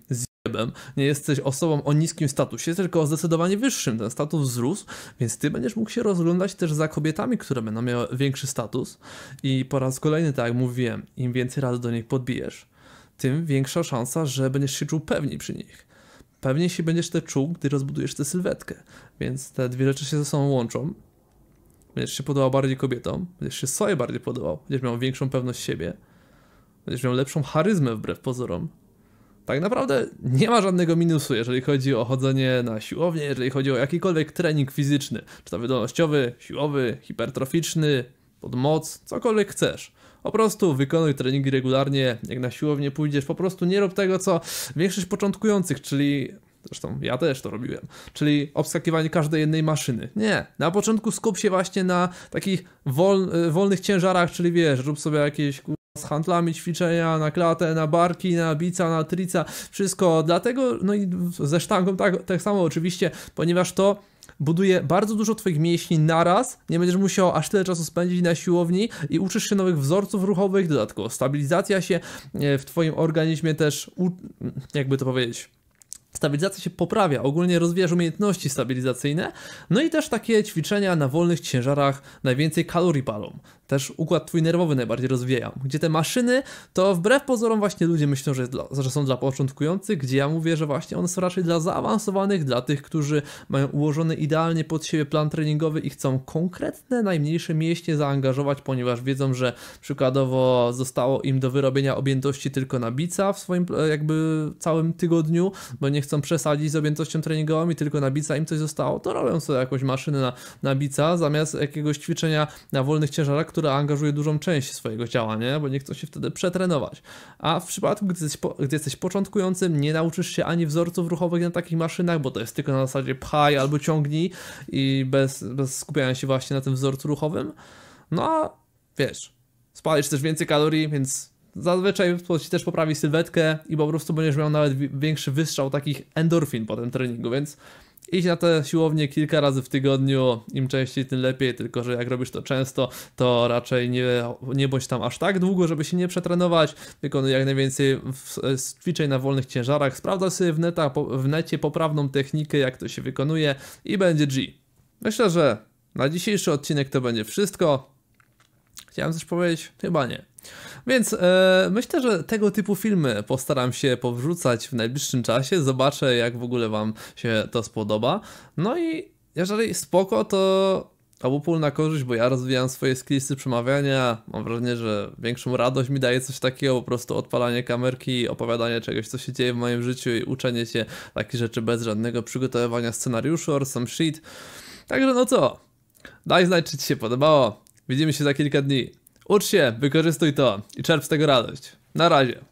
nie jesteś osobą o niskim statusie, tylko o zdecydowanie wyższym. Ten status wzrósł, więc ty będziesz mógł się rozglądać też za kobietami, które będą miały większy status. I po raz kolejny, tak jak mówiłem, im więcej razy do nich podbijesz, tym większa szansa, że będziesz się czuł pewniej przy nich. Pewniej się będziesz te czuł, gdy rozbudujesz tę sylwetkę. Więc te dwie rzeczy się ze sobą łączą. Będziesz się podobał bardziej kobietom, będziesz się sobie bardziej podobał, będziesz miał większą pewność siebie, będziesz miał lepszą charyzmę wbrew pozorom, tak naprawdę nie ma żadnego minusu, jeżeli chodzi o chodzenie na siłownię, jeżeli chodzi o jakikolwiek trening fizyczny, czy to wydolnościowy, siłowy, hipertroficzny, pod moc, cokolwiek chcesz. Po prostu wykonuj treningi regularnie, jak na siłownię pójdziesz, po prostu nie rób tego, co większość początkujących, czyli Zresztą ja też to robiłem, czyli obskakiwanie każdej jednej maszyny. Nie, na początku skup się właśnie na takich wol, y, wolnych ciężarach, czyli wiesz, rób sobie jakieś z handlami ćwiczenia na klatę, na barki, na bica, na trica, wszystko. Dlatego, no i ze sztangą tak, tak samo oczywiście, ponieważ to buduje bardzo dużo Twoich mięśni naraz, nie będziesz musiał aż tyle czasu spędzić na siłowni i uczysz się nowych wzorców ruchowych, dodatkowo stabilizacja się e, w Twoim organizmie też, jakby to powiedzieć, Stabilizacja się poprawia, ogólnie rozwijasz umiejętności stabilizacyjne, no i też takie ćwiczenia na wolnych ciężarach najwięcej kalorii palą też układ twój nerwowy najbardziej rozwija. Gdzie te maszyny, to wbrew pozorom właśnie ludzie myślą, że, dla, że są dla początkujących, gdzie ja mówię, że właśnie one są raczej dla zaawansowanych, dla tych, którzy mają ułożony idealnie pod siebie plan treningowy i chcą konkretne, najmniejsze mięśnie zaangażować, ponieważ wiedzą, że przykładowo zostało im do wyrobienia objętości tylko na bica w swoim e, jakby całym tygodniu, bo nie chcą przesadzić z objętością treningową i tylko na bica im coś zostało, to robią sobie jakąś maszynę na, na bica zamiast jakiegoś ćwiczenia na wolnych ciężarach, która angażuje dużą część swojego ciała, nie? Bo nie chce się wtedy przetrenować. A w przypadku, gdy jesteś, po, gdy jesteś początkującym, nie nauczysz się ani wzorców ruchowych na takich maszynach, bo to jest tylko na zasadzie pchaj albo ciągnij i bez, bez skupiania się właśnie na tym wzorcu ruchowym. No a wiesz, spalisz też więcej kalorii, więc zazwyczaj to ci też poprawi sylwetkę i po prostu będziesz miał nawet większy wystrzał takich endorfin po tym treningu, więc Idź na te siłownie kilka razy w tygodniu, im częściej, tym lepiej, tylko że jak robisz to często, to raczej nie, nie bądź tam aż tak długo, żeby się nie przetrenować. Wykonuj no jak najwięcej ćwiczeń na wolnych ciężarach, sprawdzaj sobie w, neta, w necie poprawną technikę, jak to się wykonuje i będzie G. Myślę, że na dzisiejszy odcinek to będzie wszystko. Chciałem coś powiedzieć? Chyba nie. Więc e, myślę, że tego typu filmy postaram się powrzucać w najbliższym czasie. Zobaczę, jak w ogóle Wam się to spodoba. No i jeżeli spoko, to na korzyść, bo ja rozwijam swoje sklisty przemawiania. Mam wrażenie, że większą radość mi daje coś takiego, po prostu odpalanie kamerki, opowiadanie czegoś, co się dzieje w moim życiu i uczenie się takich rzeczy bez żadnego przygotowywania scenariuszu or some shit. Także no co, daj znać, czy Ci się podobało. Widzimy się za kilka dni. Ucz się, wykorzystuj to i czerp z tego radość. Na razie.